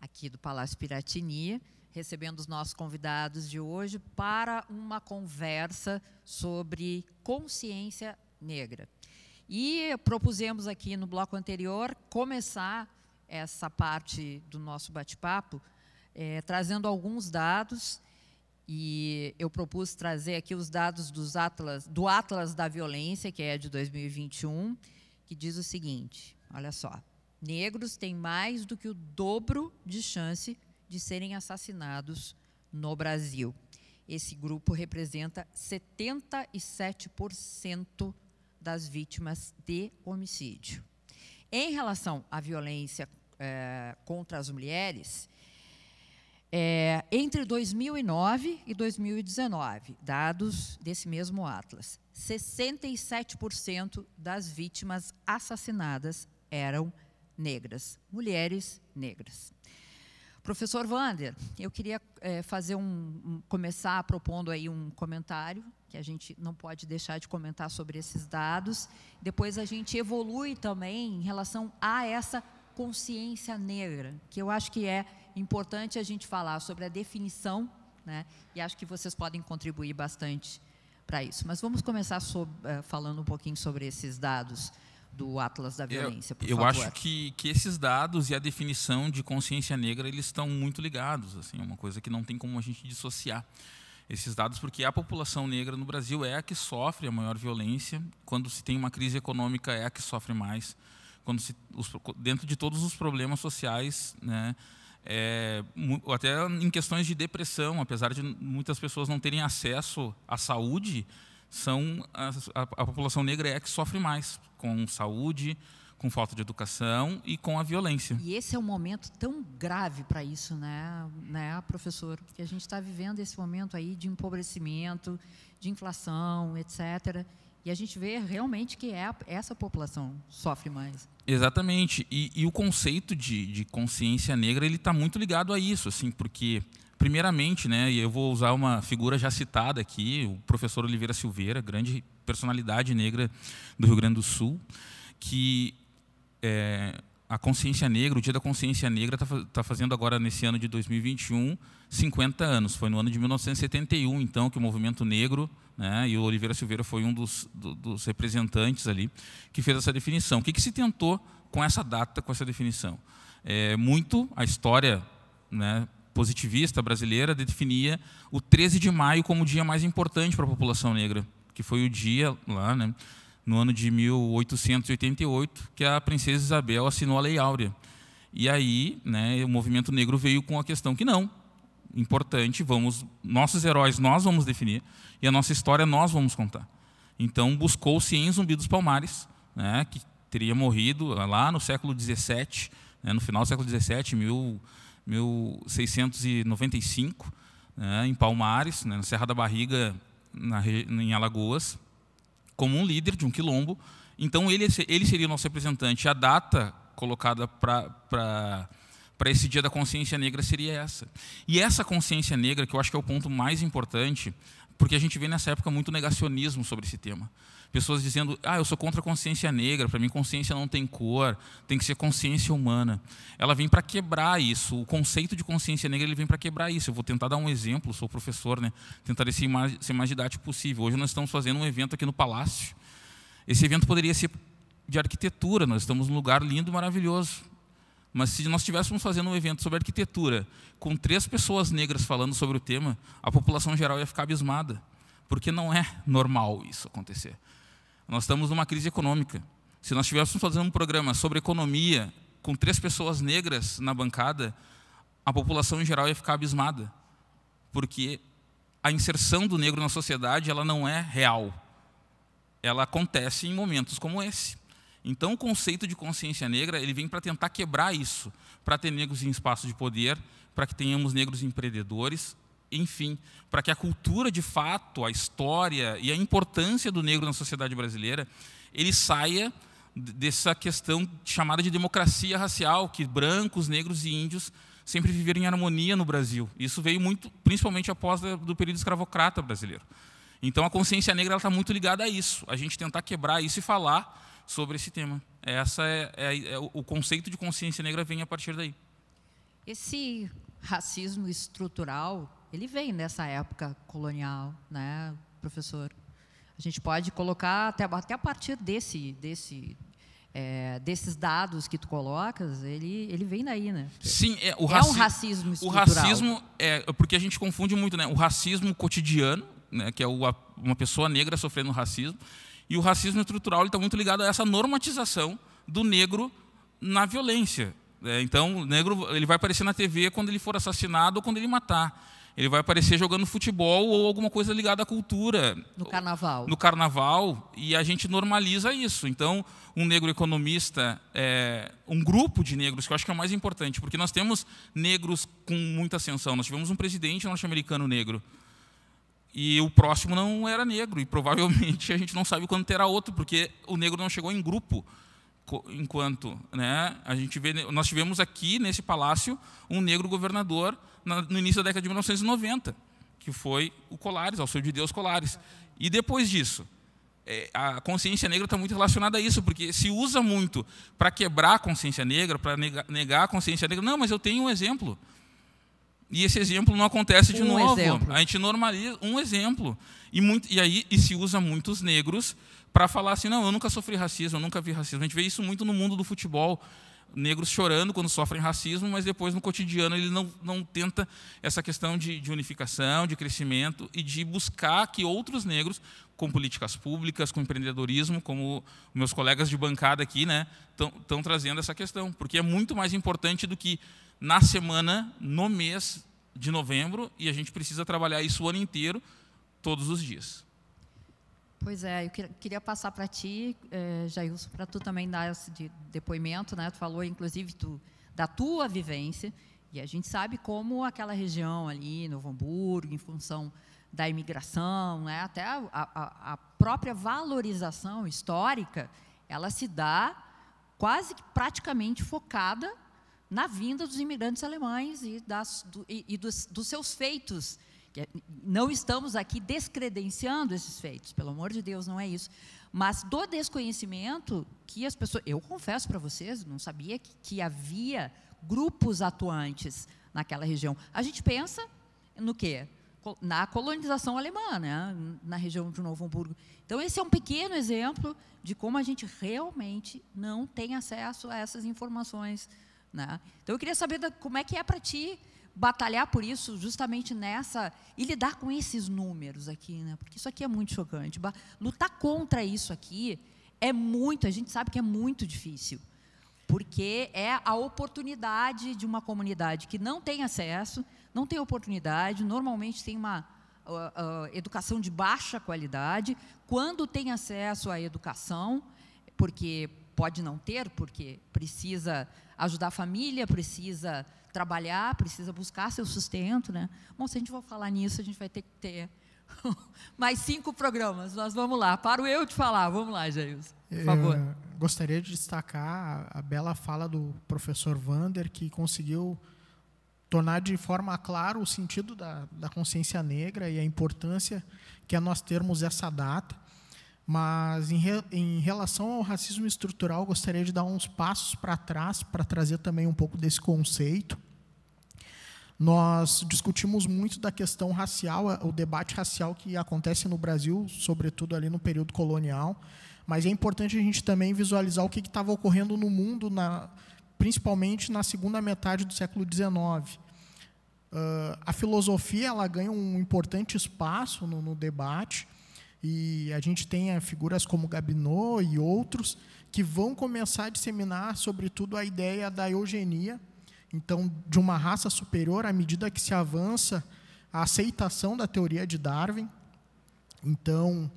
aqui do Palácio Piratini recebendo os nossos convidados de hoje para uma conversa sobre consciência negra. E propusemos aqui no bloco anterior começar essa parte do nosso bate-papo é, trazendo alguns dados e eu propus trazer aqui os dados dos Atlas, do Atlas da Violência, que é de 2021, que diz o seguinte: olha só. Negros têm mais do que o dobro de chance de serem assassinados no Brasil. Esse grupo representa 77% das vítimas de homicídio. Em relação à violência é, contra as mulheres, é, entre 2009 e 2019, dados desse mesmo Atlas, 67% das vítimas assassinadas eram negras, mulheres negras. Professor Wander, eu queria é, fazer um, um, começar propondo aí um comentário que a gente não pode deixar de comentar sobre esses dados. Depois a gente evolui também em relação a essa consciência negra, que eu acho que é importante a gente falar sobre a definição, né? E acho que vocês podem contribuir bastante para isso. Mas vamos começar sobre, eh, falando um pouquinho sobre esses dados do Atlas da Violência, eu, eu acho que, que esses dados e a definição de consciência negra eles estão muito ligados, assim, é uma coisa que não tem como a gente dissociar esses dados, porque a população negra no Brasil é a que sofre a maior violência. Quando se tem uma crise econômica, é a que sofre mais. Quando se, os, dentro de todos os problemas sociais, né, é, até em questões de depressão, apesar de muitas pessoas não terem acesso à saúde, são a, a, a, população negra é a que sofre mais com saúde, com falta de educação e com a violência. E esse é um momento tão grave para isso, né, né, professor? Que a gente está vivendo esse momento aí de empobrecimento, de inflação, etc. E a gente vê realmente que é essa população sofre mais. Exatamente. E, e o conceito de, de consciência negra ele está muito ligado a isso, assim, porque primeiramente, né, e eu vou usar uma figura já citada aqui, o professor Oliveira Silveira, grande personalidade negra do Rio Grande do Sul, que é, a consciência negra, o Dia da Consciência Negra, está tá fazendo agora, nesse ano de 2021, 50 anos. Foi no ano de 1971, então, que o movimento negro, né, e o Oliveira Silveira foi um dos, do, dos representantes ali, que fez essa definição. O que, que, se tentou com essa data, com essa definição? É, muito a história né, positivista brasileira definia o 13 de maio como o dia mais importante para a população negra, que foi o dia lá, né, no ano de 1888, que a princesa Isabel assinou a Lei Áurea. E aí, né, o movimento negro veio com a questão que não, importante, vamos, nossos heróis nós vamos definir e a nossa história nós vamos contar. Então, buscou-se em Zumbi dos Palmares, né, que teria morrido lá no século XVII, né, no final do século XVII, mil 1695, né, em Palmares, né, na Serra da Barriga, na, em Alagoas, como um líder de um quilombo. Então, ele, ele seria o nosso representante. A data colocada para esse dia da consciência negra seria essa. E essa consciência negra, que eu acho que é o ponto mais importante, porque a gente vê nessa época muito negacionismo sobre esse tema pessoas dizendo: ah, eu sou contra a consciência negra, para mim consciência não tem cor, tem que ser consciência humana. Ela vem para quebrar isso, o conceito de consciência negra ele vem para quebrar isso. Eu vou tentar dar um exemplo, sou professor, né? tentarei ser mais, ser mais didático possível. Hoje nós estamos fazendo um evento aqui no Palácio. Esse evento poderia ser de arquitetura, nós estamos num lugar lindo e maravilhoso. Mas se nós estivéssemos fazendo um evento sobre arquitetura, com três pessoas negras falando sobre o tema, a população geral ia ficar abismada, porque não é normal isso acontecer. Nós estamos numa crise econômica. Se nós estivéssemos fazendo um programa sobre economia com três pessoas negras na bancada, a população em geral ia ficar abismada, porque a inserção do negro na sociedade ela não é real. Ela acontece em momentos como esse. Então, o conceito de consciência negra ele vem para tentar quebrar isso, para ter negros em espaço de poder, para que tenhamos negros empreendedores, enfim, para que a cultura de fato, a história e a importância do negro na sociedade brasileira, ele saia dessa questão chamada de democracia racial, que brancos, negros e índios sempre viveram em harmonia no Brasil. Isso veio muito, principalmente após do período escravocrata brasileiro. Então a consciência negra está muito ligada a isso, a gente tentar quebrar isso e falar sobre esse tema. Essa é, é, é o conceito de consciência negra vem a partir daí. Esse racismo estrutural ele vem dessa época colonial, né, professor? A gente pode colocar até, até a partir desse, desse, é, desses dados que tu colocas, ele, ele vem daí, né? Sim, é, o raci é um racismo estrutural. O racismo é porque a gente confunde muito, né? O racismo cotidiano, né, que é o, uma pessoa negra sofrendo racismo, e o racismo estrutural está muito ligado a essa normatização do negro na violência. É, então, o negro ele vai aparecer na TV quando ele for assassinado ou quando ele matar. Ele vai aparecer jogando futebol ou alguma coisa ligada à cultura. No carnaval. No carnaval, e a gente normaliza isso. Então, um negro economista, é, um grupo de negros, que eu acho que é o mais importante, porque nós temos negros com muita ascensão. Nós tivemos um presidente norte-americano negro. E o próximo não era negro, e provavelmente a gente não sabe quando terá outro, porque o negro não chegou em grupo enquanto né, a gente vê, nós tivemos aqui nesse palácio um negro governador na, no início da década de 1990, que foi o Colares, ao seu de Deus Colares. E depois disso, é, a consciência negra está muito relacionada a isso, porque se usa muito para quebrar a consciência negra, para negar, negar a consciência negra. Não, mas eu tenho um exemplo. E esse exemplo não acontece de um novo. Exemplo. A gente normaliza um exemplo. E, muito, e aí e se usa muitos negros para falar assim, não, eu nunca sofri racismo, eu nunca vi racismo. A gente vê isso muito no mundo do futebol, negros chorando quando sofrem racismo, mas depois no cotidiano ele não, não tenta essa questão de, de unificação, de crescimento e de buscar que outros negros, com políticas públicas, com empreendedorismo, como meus colegas de bancada aqui, né, estão trazendo essa questão, porque é muito mais importante do que na semana, no mês de novembro, e a gente precisa trabalhar isso o ano inteiro, todos os dias. Pois é, eu queria passar para ti, eh, Jailson, para tu também dar esse de depoimento, né? Tu falou, inclusive, tu, da tua vivência, e a gente sabe como aquela região ali, Novo Hamburgo, em função da imigração, né? até a, a, a própria valorização histórica, ela se dá quase que praticamente focada na vinda dos imigrantes alemães e, das, do, e, e dos, dos seus feitos, eh, não estamos aqui descredenciando esses feitos, pelo amor de Deus, não é isso. Mas do desconhecimento que as pessoas. Eu confesso para vocês, não sabia que, que havia grupos atuantes naquela região. A gente pensa no quê? Na colonização alemã, né? na região de Novo Hamburgo. Então, esse é um pequeno exemplo de como a gente realmente não tem acesso a essas informações. Né? Então, eu queria saber da, como é que é para ti batalhar por isso, justamente nessa. e lidar com esses números aqui, né? porque isso aqui é muito chocante. Lutar contra isso aqui é muito, a gente sabe que é muito difícil, porque é a oportunidade de uma comunidade que não tem acesso, não tem oportunidade, normalmente tem uma. Uh, uh, educação de baixa qualidade, quando tem acesso à educação, porque pode não ter, porque precisa ajudar a família, precisa trabalhar, precisa buscar seu sustento, né? Bom, se a gente for falar nisso, a gente vai ter que ter mais cinco programas. Nós vamos lá. Paro eu de falar. Vamos lá, Jailson. Por favor. Eu gostaria de destacar a, a bela fala do professor Vander, que conseguiu tornar de forma clara o sentido da, da consciência negra e a importância que é nós termos essa data. Mas em, re, em relação ao racismo estrutural, gostaria de dar uns passos para trás para trazer também um pouco desse conceito nós discutimos muito da questão racial, o debate racial que acontece no Brasil, sobretudo ali no período colonial, mas é importante a gente também visualizar o que estava ocorrendo no mundo, na, principalmente na segunda metade do século XIX. Uh, ah, a filosofia ela ganha um importante espaço no, no debate e a gente tem eh, figuras como Gabinot e outros que vão começar a disseminar, sobretudo, a ideia da eugenia, então, de uma raça superior, à medida que se avança a aceitação da teoria de Darwin, então,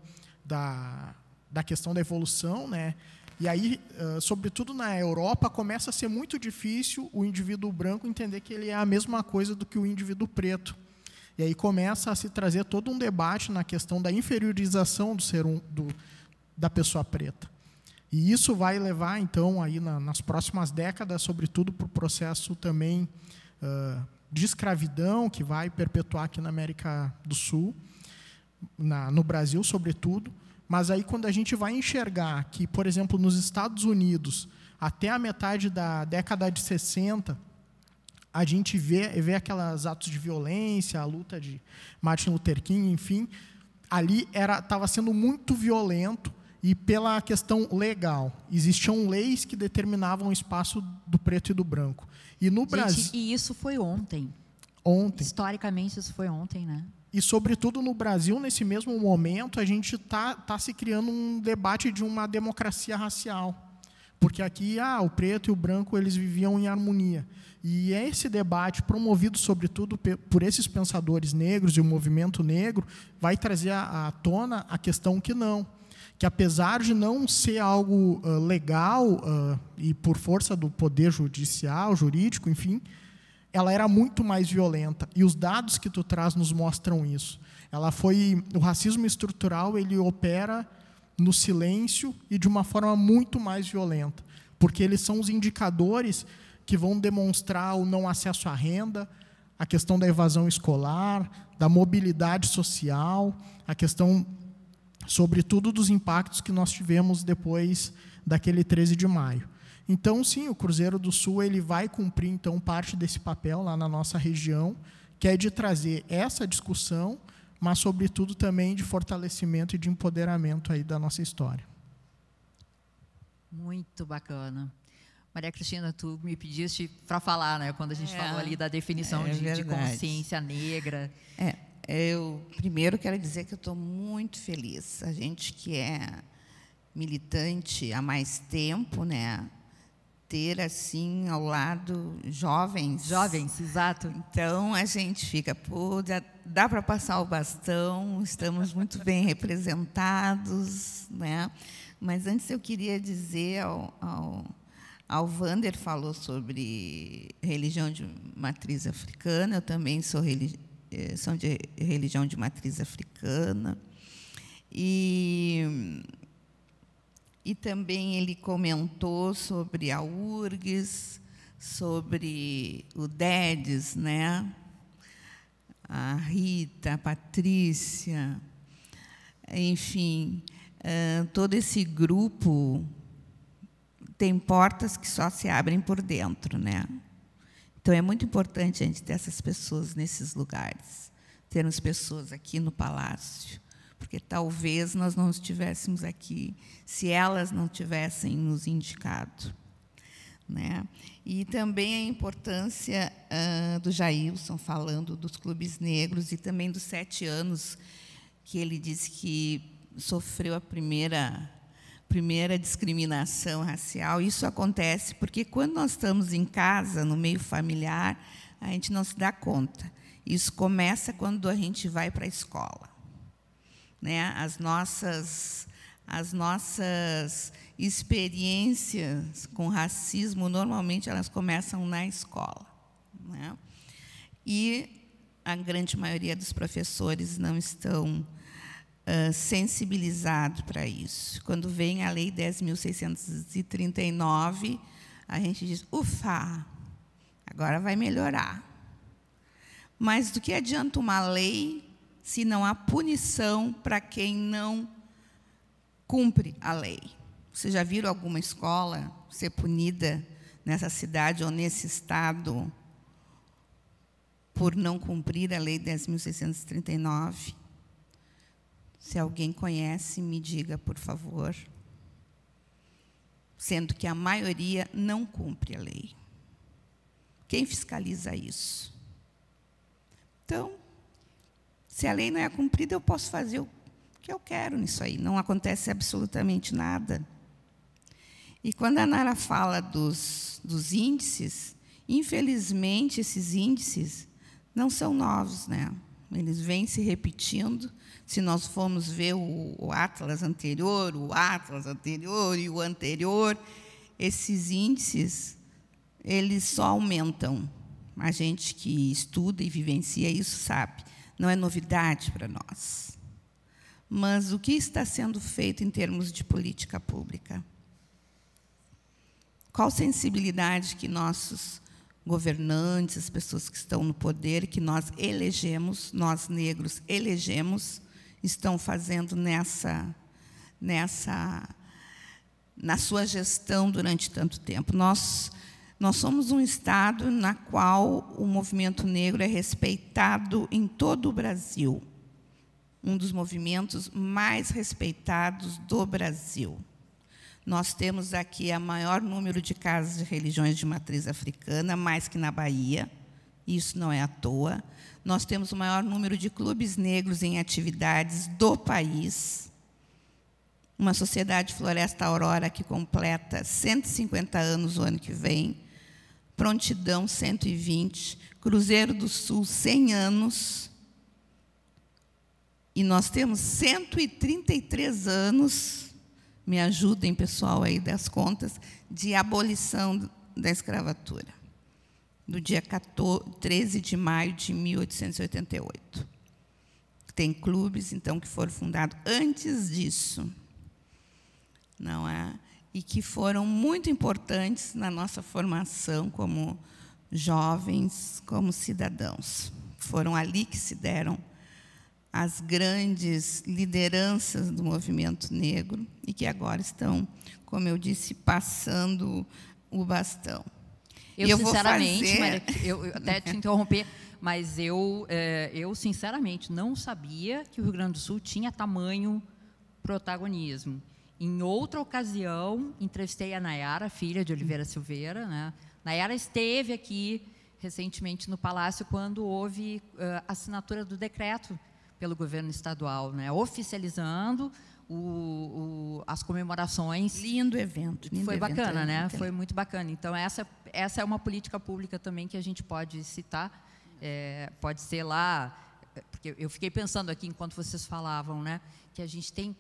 da, da questão da evolução, né? E aí, uh, sobretudo na Europa, começa a ser muito difícil o indivíduo branco entender que ele é a mesma coisa do que o indivíduo preto. E aí começa a se trazer todo um debate na questão da inferiorização do ser um, do, da pessoa preta. E isso vai levar, então, aí na, nas próximas décadas, sobretudo para o processo também uh, de escravidão que vai perpetuar aqui na América do Sul, na, no Brasil, sobretudo. Mas aí, quando a gente vai enxergar que, por exemplo, nos Estados Unidos, até a metade da década de 60, a gente vê, vê aquelas atos de violência, a luta de Martin Luther King, enfim, ali era estava sendo muito violento e pela questão legal. Existiam leis que determinavam o espaço do preto e do branco. E no Gente, Brasil. E isso foi ontem. Ontem. Historicamente, isso foi ontem, né? E, sobretudo, no Brasil, nesse mesmo momento, a gente está tá se criando um debate de uma democracia racial. Porque aqui, ah, o preto e o branco, eles viviam em harmonia. E é esse debate, promovido, sobretudo, por esses pensadores negros e o movimento negro, vai trazer à tona a questão que não que apesar de não ser algo uh, legal uh, e por força do poder judicial, jurídico, enfim, ela era muito mais violenta e os dados que tu traz nos mostram isso. Ela foi o racismo estrutural, ele opera no silêncio e de uma forma muito mais violenta, porque eles são os indicadores que vão demonstrar o não acesso à renda, a questão da evasão escolar, da mobilidade social, a questão sobretudo dos impactos que nós tivemos depois daquele 13 de maio. Então, sim, o Cruzeiro do Sul ele vai cumprir então parte desse papel lá na nossa região, que é de trazer essa discussão, mas sobretudo também de fortalecimento e de empoderamento aí da nossa história. Muito bacana. Maria Cristina, tu me pediste para falar, né, quando a gente é, falou ali da definição é de, de, consciência negra. É. Eu primeiro quero dizer que eu estou muito feliz. A gente que é militante há mais tempo, né? Ter assim ao lado jovens. Jovens, exato. Então a gente fica, pô, dá para passar o bastão, estamos muito bem representados, né? Mas antes eu queria dizer ao, ao falou sobre religião de matriz africana, eu também sou são de religião de matriz africana. E, e também ele comentou sobre a URGS, sobre o DEDES, né? a Rita, a Patrícia, enfim, eh, todo esse grupo tem portas que só se abrem por dentro, né? Então é muito importante a gente ter essas pessoas nesses lugares, termos pessoas aqui no palácio, porque talvez nós não estivéssemos aqui se elas não tivessem nos indicado. Né? E também a importância uh, do Jailson falando dos clubes negros e também dos sete anos que ele disse que sofreu a primeira primeira discriminação racial. Isso acontece porque quando nós estamos em casa, no meio familiar, a gente não se dá conta. Isso começa quando a gente vai para a escola. Né? As nossas as nossas experiências com racismo normalmente elas começam na escola, né? E a grande maioria dos professores não estão ah, sensibilizado para isso. Quando vem a Lei 10.639, a gente diz: ufa, agora vai melhorar. Mas do que adianta uma lei se não há punição para quem não cumpre a lei? Vocês já viram alguma escola ser punida nessa cidade ou nesse estado por não cumprir a lei 10.639? Se alguém conhece, me diga, por favor. Sendo que a maioria não cumpre a lei. Quem fiscaliza isso? Então, se a lei não é cumprida, eu posso fazer o que eu quero nisso aí. Não acontece absolutamente nada. E quando a Nara fala dos, dos índices, infelizmente esses índices não são novos, né? Eles vêm se repetindo se nós formos ver o, o Atlas anterior, o Atlas anterior e o anterior, esses índices eles só aumentam. A gente que estuda e vivencia isso sabe, não é novidade para nós. Mas o que está sendo feito em termos de política pública? Qual sensibilidade que nossos governantes, as pessoas que estão no poder, que nós elegemos, nós negros elegemos, estão fazendo nessa, nessa, na sua gestão durante tanto tempo. Nós, nós somos um estado na qual o movimento negro é respeitado em todo o Brasil, um dos movimentos mais respeitados do Brasil. Nós temos aqui o maior número de casas de religiões de matriz africana, mais que na Bahia. Isso não é à toa. Nós temos o maior número de clubes negros em atividades do país. Uma sociedade Floresta Aurora que completa 150 anos o ano que vem. Prontidão 120, Cruzeiro do Sul 100 anos. E nós temos 133 anos, me ajudem pessoal aí das contas, de abolição da escravatura no dia 14, 13 de maio de 1888. Tem clubes, então, que foram fundados antes disso, não é? E que foram muito importantes na nossa formação como jovens, como cidadãos. Foram ali que se deram as grandes lideranças do movimento negro e que agora estão, como eu disse, passando o bastão. Eu, eu sinceramente, fazer... Maria, eu, eu, até te interromper, mas eu, é, eu, sinceramente, não sabia que o Rio Grande do Sul tinha tamanho protagonismo. Em outra ocasião, entrevistei a Nayara, filha de Oliveira Silveira. Né? Nayara esteve aqui recentemente no Palácio quando houve a uh, eh, assinatura do decreto pelo governo estadual, né? oficializando o, o, as comemorações. Lindo evento. Lindo foi bacana, é né? Foi muito bacana. Então, essa, essa é uma política pública também que a gente pode citar. É, pode ser lá, é, porque eu fiquei pensando aqui enquanto vocês falavam, né? Que a gente tem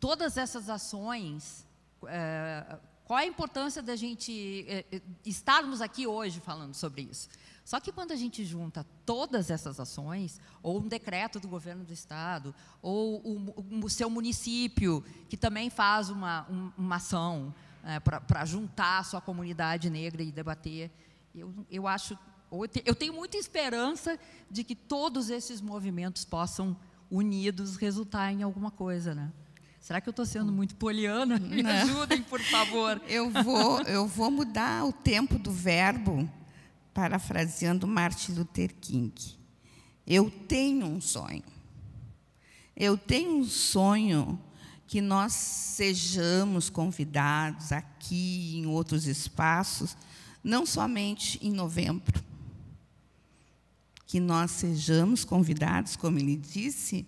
todas essas ações. É, qual a importância da gente é, estarmos aqui hoje falando sobre isso? Só que quando a gente junta todas essas ações, ou um decreto do governo do estado, ou o, o seu município, que também faz uma, um, uma ação é, para juntar a sua comunidade negra e debater, eu, eu acho. Eu tenho muita esperança de que todos esses movimentos possam, unidos, resultar em alguma coisa, né? Será que eu estou sendo muito poliana? Me Não. ajudem, por favor. Eu vou, eu vou mudar o tempo do verbo parafraseando Martin Luther King. Eu tenho um sonho. Eu tenho um sonho que nós sejamos convidados aqui em outros espaços, não somente em novembro. Que nós sejamos convidados, como ele disse,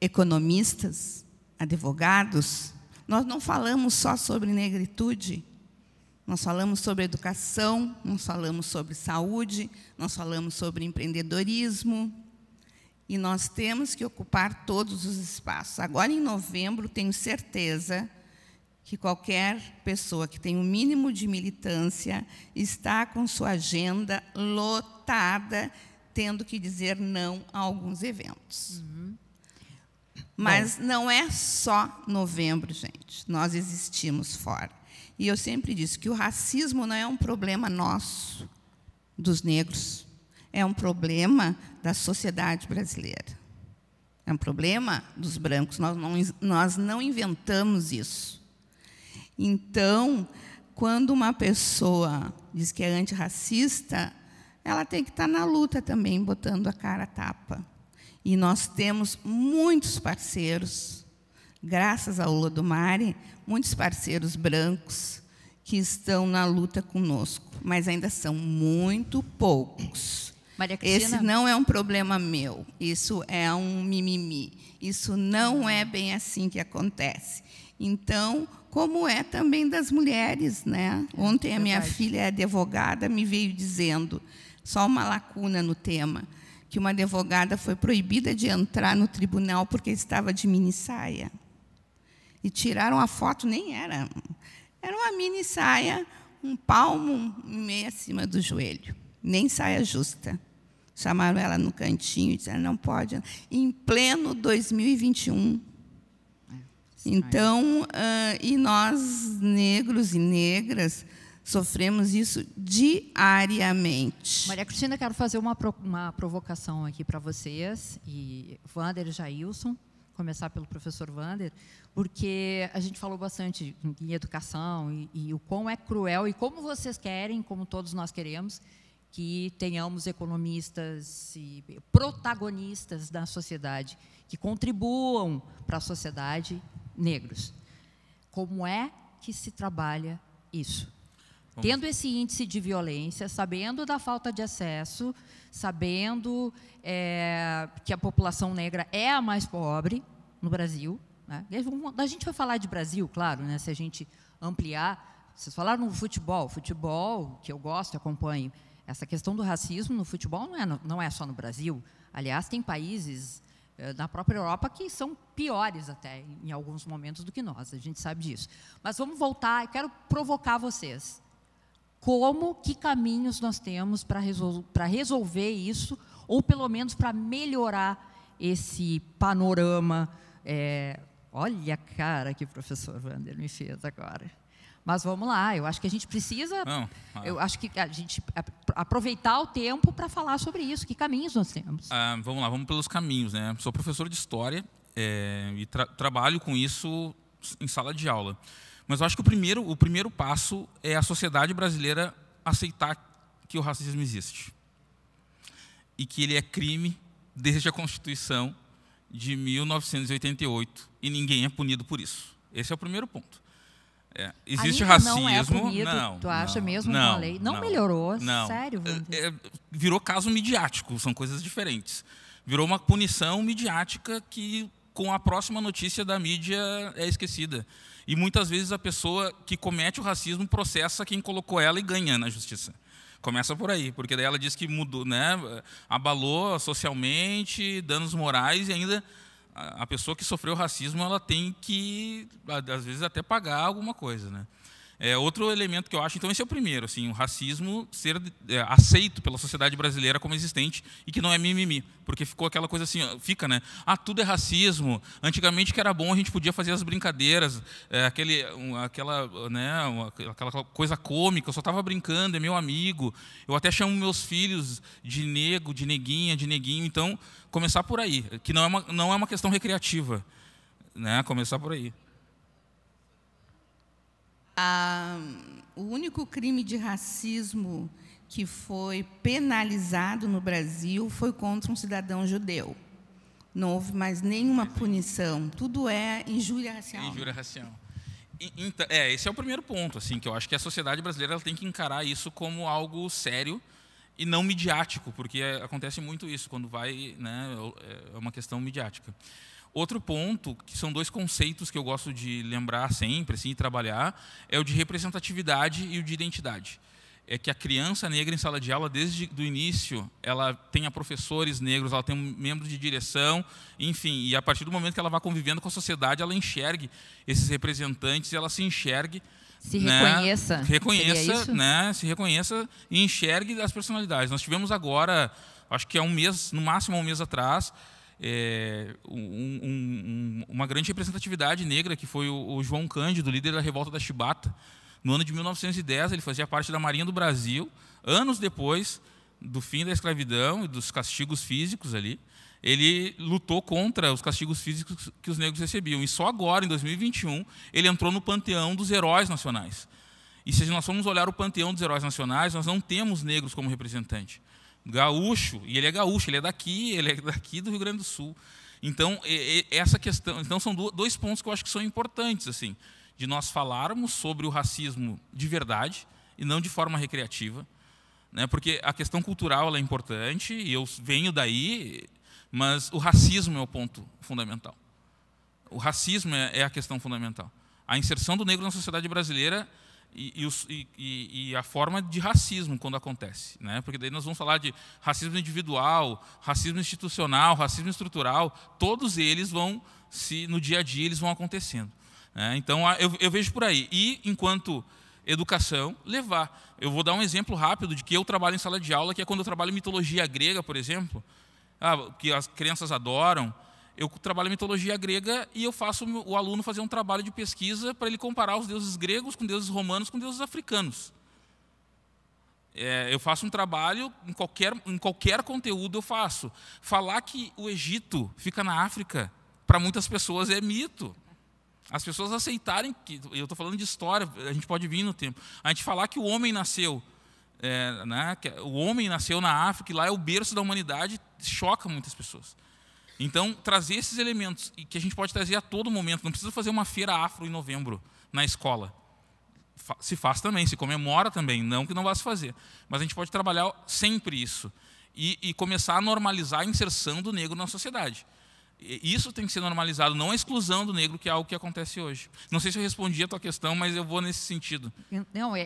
economistas, advogados. Nós não falamos só sobre negritude, nós falamos sobre educação, nós falamos sobre saúde, nós falamos sobre empreendedorismo. E nós temos que ocupar todos os espaços. Agora, em novembro, tenho certeza que qualquer pessoa que tem o um mínimo de militância está com sua agenda lotada, tendo que dizer não a alguns eventos. Uhum. Mas Bom. não é só novembro, gente. Nós existimos fora. E eu sempre disse que o racismo não é um problema nosso, dos negros, é um problema da sociedade brasileira. É um problema dos brancos, nós não, nós não inventamos isso. Então, quando uma pessoa diz que é antirracista, ela tem que estar na luta também, botando a cara a tapa. E nós temos muitos parceiros graças à Lodomare, do muitos parceiros brancos que estão na luta conosco, mas ainda são muito poucos. Maria Cristina? Esse não é um problema meu, isso é um mimimi, isso não é bem assim que acontece. Então, como é também das mulheres, né? Ontem a minha Verdade. filha é advogada me veio dizendo só uma lacuna no tema que uma advogada foi proibida de entrar no tribunal porque estava de minissaia e tiraram a foto, nem era. Era uma mini saia, um palmo e meio acima do joelho, nem saia justa. Chamaram ela no cantinho e disseram: não pode. Em pleno 2021. É, então, uh, e nós, negros e negras, sofremos isso diariamente. Maria Cristina, quero fazer uma, uma provocação aqui para vocês, e Wander Jailson, começar pelo professor Wander porque a gente falou bastante em educação e, e o quão é cruel e como vocês querem, como todos nós queremos, que tenhamos economistas e protagonistas da sociedade que contribuam para a sociedade negros. Como é que se trabalha isso? Tendo esse índice de violência, sabendo da falta de acesso, sabendo é, que a população negra é a mais pobre no Brasil, né? A gente vai falar de Brasil, claro, né? se a gente ampliar. Vocês falaram no futebol. Futebol, que eu gosto, acompanho. Essa questão do racismo no futebol não é, não é só no Brasil. Aliás, tem países eh, na própria Europa que são piores até em alguns momentos do que nós, a gente sabe disso. Mas vamos voltar, eu quero provocar vocês. Como, que caminhos nós temos para resol resolver isso, ou pelo menos para melhorar esse panorama é, Olha a cara que o professor Wander me fez agora. Mas vamos lá, eu acho que a gente precisa, não, eu acho que a gente aproveitar o tempo para falar sobre isso, que caminhos nós temos. Ah, vamos lá, vamos pelos caminhos, né? Sou professor de história é, e tra trabalho com isso em sala de aula. Mas eu acho que o primeiro, o primeiro passo é a sociedade brasileira aceitar que o racismo existe e que ele é crime desde a Constituição de 1988 e ninguém é punido por isso. Esse é o primeiro ponto. É, existe Ainda racismo. Não, é punido, não, tu acha não, mesmo não, a lei? Não, não melhorou, não. sério. É, assim. é, virou caso midiático, são coisas diferentes. Virou uma punição midiática que, com a próxima notícia da mídia, é esquecida. E muitas vezes a pessoa que comete o racismo processa quem colocou ela e ganha na justiça. Começa por aí, porque daí ela diz que mudou, né? abalou socialmente, danos morais e ainda a pessoa que sofreu racismo ela tem que às vezes até pagar alguma coisa, né? É, outro elemento que eu acho, então, esse é o primeiro, assim, o racismo ser é, aceito pela sociedade brasileira como existente e que não é mimimi, porque ficou aquela coisa assim, fica, né? Ah, tudo é racismo. Antigamente que era bom, a gente podia fazer as brincadeiras, é, aquele, um, aquela, né, uma, aquela coisa cômica. Eu só estava brincando, é meu amigo. Eu até chamo meus filhos de nego, de neguinha, de neguinho. Então, começar por aí, que não é uma, não é uma questão recreativa, né? Começar por aí o único crime de racismo que foi penalizado no Brasil foi contra um cidadão judeu. Não houve mais nenhuma punição. Tudo é injúria racial. Injúria racial. Então, é, esse é o primeiro ponto, assim, que eu acho que a sociedade brasileira tem que encarar isso como algo sério e não midiático, porque acontece muito isso quando vai, né, é uma questão midiática. Outro ponto, que são dois conceitos que eu gosto de lembrar sempre assim, e trabalhar, é o de representatividade e o de identidade. É que a criança negra em sala de aula, desde o início, ela tenha professores negros, ela tenha membros de direção, enfim, e a partir do momento que ela vá convivendo com a sociedade, ela enxergue esses representantes, ela se enxergue se reconheça. Né? Reconheça, né? Se reconheça e enxergue as personalidades. Nós tivemos agora, acho que é um mês, no máximo é um mês atrás, é, um, um, uma grande representatividade negra, que foi o, o João Cândido, líder da revolta da Chibata. No ano de 1910, ele fazia parte da Marinha do Brasil. Anos depois do fim da escravidão e dos castigos físicos ali, ele lutou contra os castigos físicos que os negros recebiam. E só agora, em 2021, ele entrou no panteão dos heróis nacionais. E se nós formos olhar o panteão dos heróis nacionais, nós não temos negros como representante gaúcho, e ele é gaúcho, ele é daqui, ele é daqui do Rio Grande do Sul. Então, essa questão, então são dois pontos que eu acho que são importantes assim, de nós falarmos sobre o racismo de verdade e não de forma recreativa, né? Porque a questão cultural é importante e eu venho daí, mas o racismo é o ponto fundamental. O racismo é, é a questão fundamental. A inserção do negro na sociedade brasileira e, e, e, a forma de racismo quando acontece. Né? Porque daí nós vamos falar de racismo individual, racismo institucional, racismo estrutural, todos eles vão, se no dia a dia, eles vão acontecendo. Né? Então, eu, eu vejo por aí. E, enquanto educação, levar. Eu vou dar um exemplo rápido de que eu trabalho em sala de aula, que é quando eu trabalho mitologia grega, por exemplo, ah, que as crianças adoram, eu trabalho mitologia grega e eu faço o aluno fazer um trabalho de pesquisa para ele comparar os deuses gregos com deuses romanos com deuses africanos. É, eu faço um trabalho, em qualquer, em qualquer conteúdo eu faço. Falar que o Egito fica na África, para muitas pessoas é mito. As pessoas aceitarem que, eu estou falando de história, a gente pode vir no tempo, a gente falar que o homem nasceu, é, né, o homem nasceu na África e lá é o berço da humanidade, choca muitas pessoas. Então, trazer esses elementos, e que a gente pode trazer a todo momento, não precisa fazer uma feira afro em novembro na escola. Se faz também, se comemora também, não que não vá se fazer. Mas a gente pode trabalhar sempre isso e, e começar a normalizar a inserção do negro na sociedade. Isso tem que ser normalizado, não a exclusão do negro, que é algo que acontece hoje. Não sei se eu respondi a tua questão, mas eu vou nesse sentido. Não, é,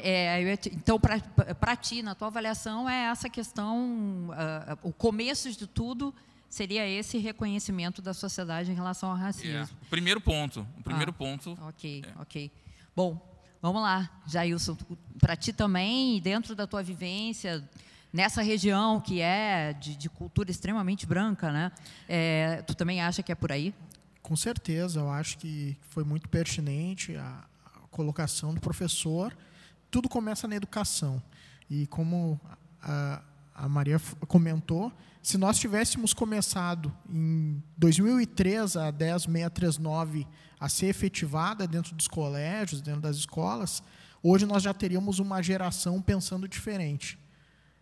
é então, para ti, na tua avaliação, é essa questão, uh, o começo de tudo seria esse reconhecimento da sociedade em relação ao é. racismo. Primeiro ponto. O primeiro ah, ponto. Ok, é. ok. Bom, vamos lá, Jailson. Para ti também, dentro da tua vivência, nessa região que é de, de cultura extremamente branca, né? É, tu também acha que é por aí? Com certeza, eu acho que foi muito pertinente a, a colocação do professor. Tudo começa na educação. E como a, a Maria comentou, se nós tivéssemos começado em 2003 a 10639 a ser efetivada dentro dos colégios, dentro das escolas, hoje nós já teríamos uma geração pensando diferente.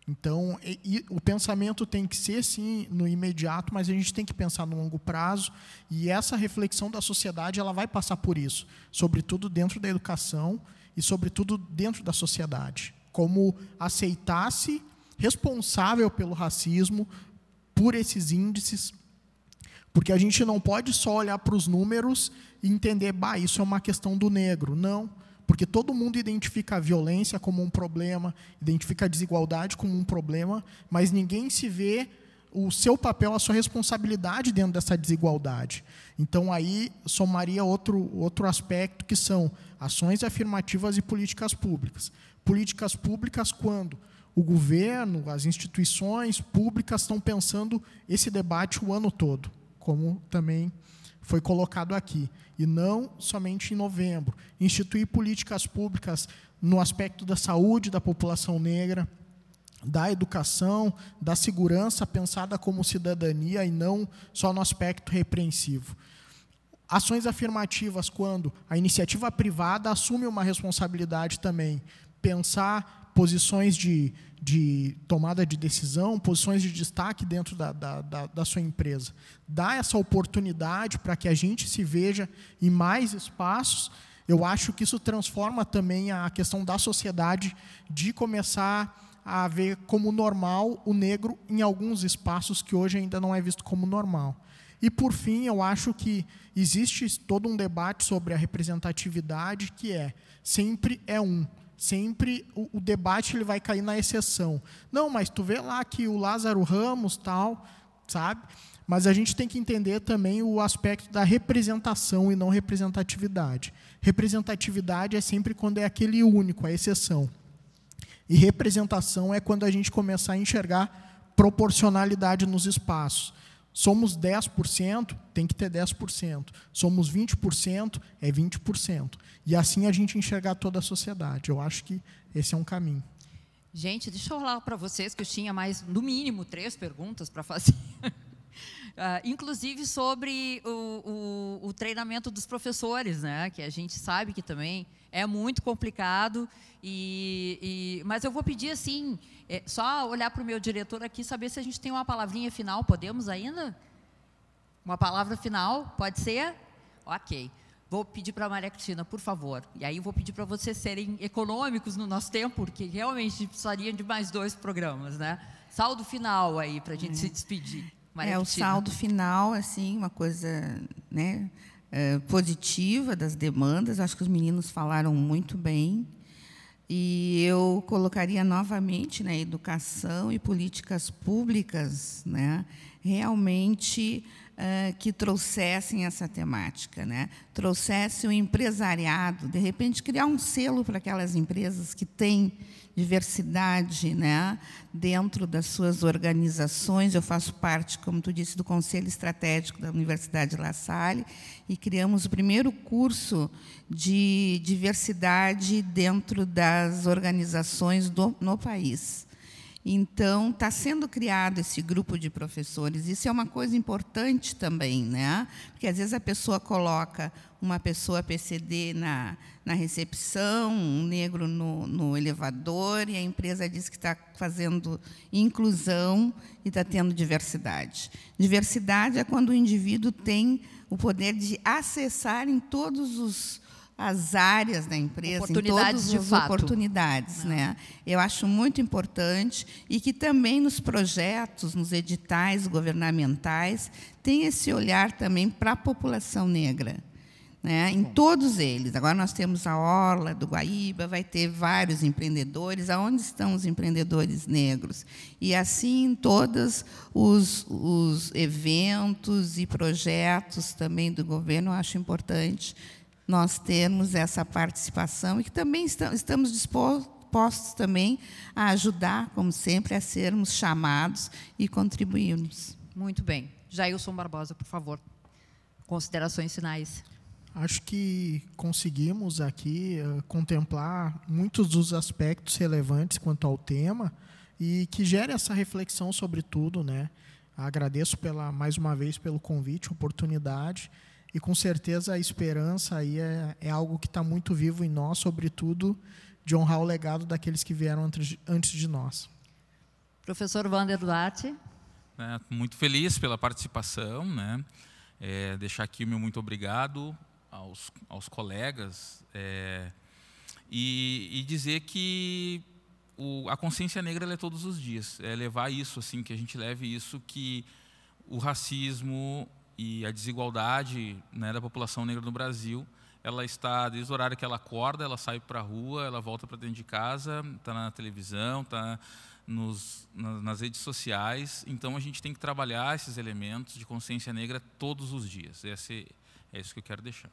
Então, e, e, o pensamento tem que ser, sim, no imediato, mas a gente tem que pensar no longo prazo, e essa reflexão da sociedade ela vai passar por isso, sobretudo dentro da educação e, sobretudo, dentro da sociedade. Como aceitar-se responsável pelo racismo, por esses índices, porque a gente não pode só olhar para os números e entender, bah, isso é uma questão do negro. Não, porque todo mundo identifica a violência como um problema, identifica a desigualdade como um problema, mas ninguém se vê o seu papel, a sua responsabilidade dentro dessa desigualdade. Então, aí somaria outro, outro aspecto que são ações afirmativas e políticas públicas. Políticas públicas quando o governo, as instituições públicas estão pensando esse debate o ano todo, como também foi colocado aqui, e não somente em novembro. Instituir políticas públicas no aspecto da saúde da população negra, da educação, da segurança pensada como cidadania e não só no aspecto repreensivo. Ações afirmativas quando a iniciativa privada assume uma responsabilidade também, pensar posições de, de tomada de decisão, posições de destaque dentro da, da, da, da sua empresa. Dá essa oportunidade para que a gente se veja em mais espaços. Eu acho que isso transforma também a questão da sociedade de começar a ver como normal o negro em alguns espaços que hoje ainda não é visto como normal. E, por fim, eu acho que existe todo um debate sobre a representatividade, que é sempre é um sempre o, o, debate ele vai cair na exceção. Não, mas tu vê lá que o Lázaro Ramos tal, sabe? Mas a gente tem que entender também o aspecto da representação e não representatividade. Representatividade é sempre quando é aquele único, a exceção. E representação é quando a gente começar a enxergar proporcionalidade nos espaços. Somos 10%, tem que ter 10%. Somos 20%, é 20%. E assim a gente enxergar toda a sociedade. Eu acho que esse é um caminho. Gente, deixa eu falar para vocês que eu tinha mais, no mínimo, três perguntas para fazer. Uh, inclusive sobre o, o, o, treinamento dos professores, né? que a gente sabe que também é muito complicado. E, e mas eu vou pedir assim, é, só olhar para o meu diretor aqui, saber se a gente tem uma palavrinha final. Podemos ainda? Uma palavra final? Pode ser? Ok. Vou pedir para a Maria Cristina, por favor. E aí vou pedir para vocês serem econômicos no nosso tempo, porque realmente precisariam de mais dois programas, né? Saldo final aí para a gente é. se despedir. Maria é Cristina. o saldo final, assim, uma coisa, né? Eh, positiva das demandas. Acho que os meninos falaram muito bem. E eu colocaria novamente né, educação e políticas públicas né, realmente uh, que trouxessem essa temática, né? trouxessem o empresariado, de repente criar um selo para aquelas empresas que têm diversidade né? dentro das suas organizações. Eu faço parte, como tu disse, do Conselho Estratégico da Universidade La Salle e criamos o primeiro curso de diversidade dentro das organizações do, no país. Então, está sendo criado esse grupo de professores. Isso é uma coisa importante também, né? porque às vezes a pessoa coloca uma pessoa PCD na, na recepção, um negro no, no elevador, e a empresa diz que está fazendo inclusão e está tendo diversidade. Diversidade é quando o indivíduo tem o poder de acessar em todos os as áreas da empresa, em todas as fato. oportunidades. Né? Eu acho muito importante e que também nos projetos, nos editais governamentais, tem esse olhar também para a população negra. Né? Em todos eles. Agora nós temos a Orla do Guaíba, vai ter vários empreendedores. Aonde estão os empreendedores negros? E assim em todos os, os eventos e projetos também do governo, eu acho importante nós termos essa participação e que também estamos dispostos também a ajudar, como sempre, a sermos chamados e contribuirmos. Muito bem. Jailson Barbosa, por favor. Considerações finais. Acho que conseguimos aqui uh, contemplar muitos dos aspectos relevantes quanto ao tema e que gere essa reflexão sobre tudo, né? Agradeço pela mais uma vez pelo convite, oportunidade. E com certeza a esperança aí é, é algo que está muito vivo em nós, sobretudo de honrar o legado daqueles que vieram antes de nós. Professor Wander Duarte. É, muito feliz pela participação, né? É, deixar aqui o meu muito obrigado aos, aos colegas é, e, e, dizer que o, a consciência negra é todos os dias, é levar isso, assim, que a gente leve isso que o racismo, e a desigualdade né, da população negra no Brasil, ela está desde o horário que ela acorda, ela sai para a rua, ela volta para dentro de casa, está na televisão, está nos, nas redes sociais. Então a gente tem que trabalhar esses elementos de consciência negra todos os dias. Esse, é isso que eu quero deixar.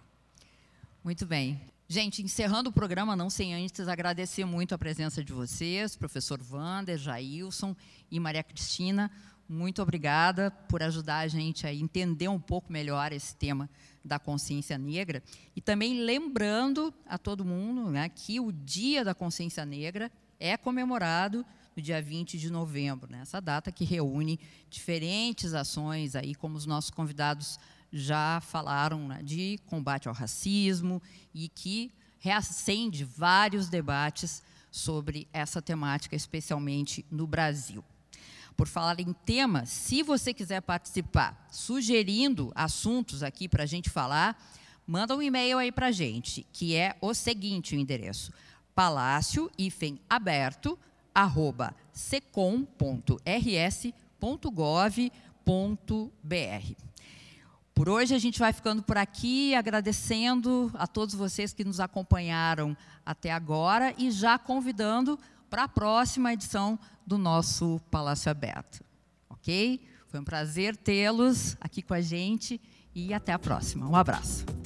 Muito bem. Gente, encerrando o programa, não sem antes agradecer muito a presença de vocês, professor Wander, Jailson e Maria Cristina. Muito obrigada por ajudar a gente a entender um pouco melhor esse tema da consciência negra. E também lembrando a todo mundo né, que o Dia da Consciência Negra é comemorado no dia 20 de novembro, né, essa data que reúne diferentes ações, aí, como os nossos convidados já falaram, né, de combate ao racismo e que reacende vários debates sobre essa temática, especialmente no Brasil. Por falar em tema, se você quiser participar, sugerindo assuntos aqui para a gente falar, manda um e-mail aí para a gente, que é o seguinte o endereço, palácio aberto, secom.rs.gov.br. Por hoje a gente vai ficando por aqui, agradecendo a todos vocês que nos acompanharam até agora e já convidando para a próxima edição do nosso Palácio Aberto. Ok? Foi um prazer tê-los aqui com a gente e até a próxima. Um abraço.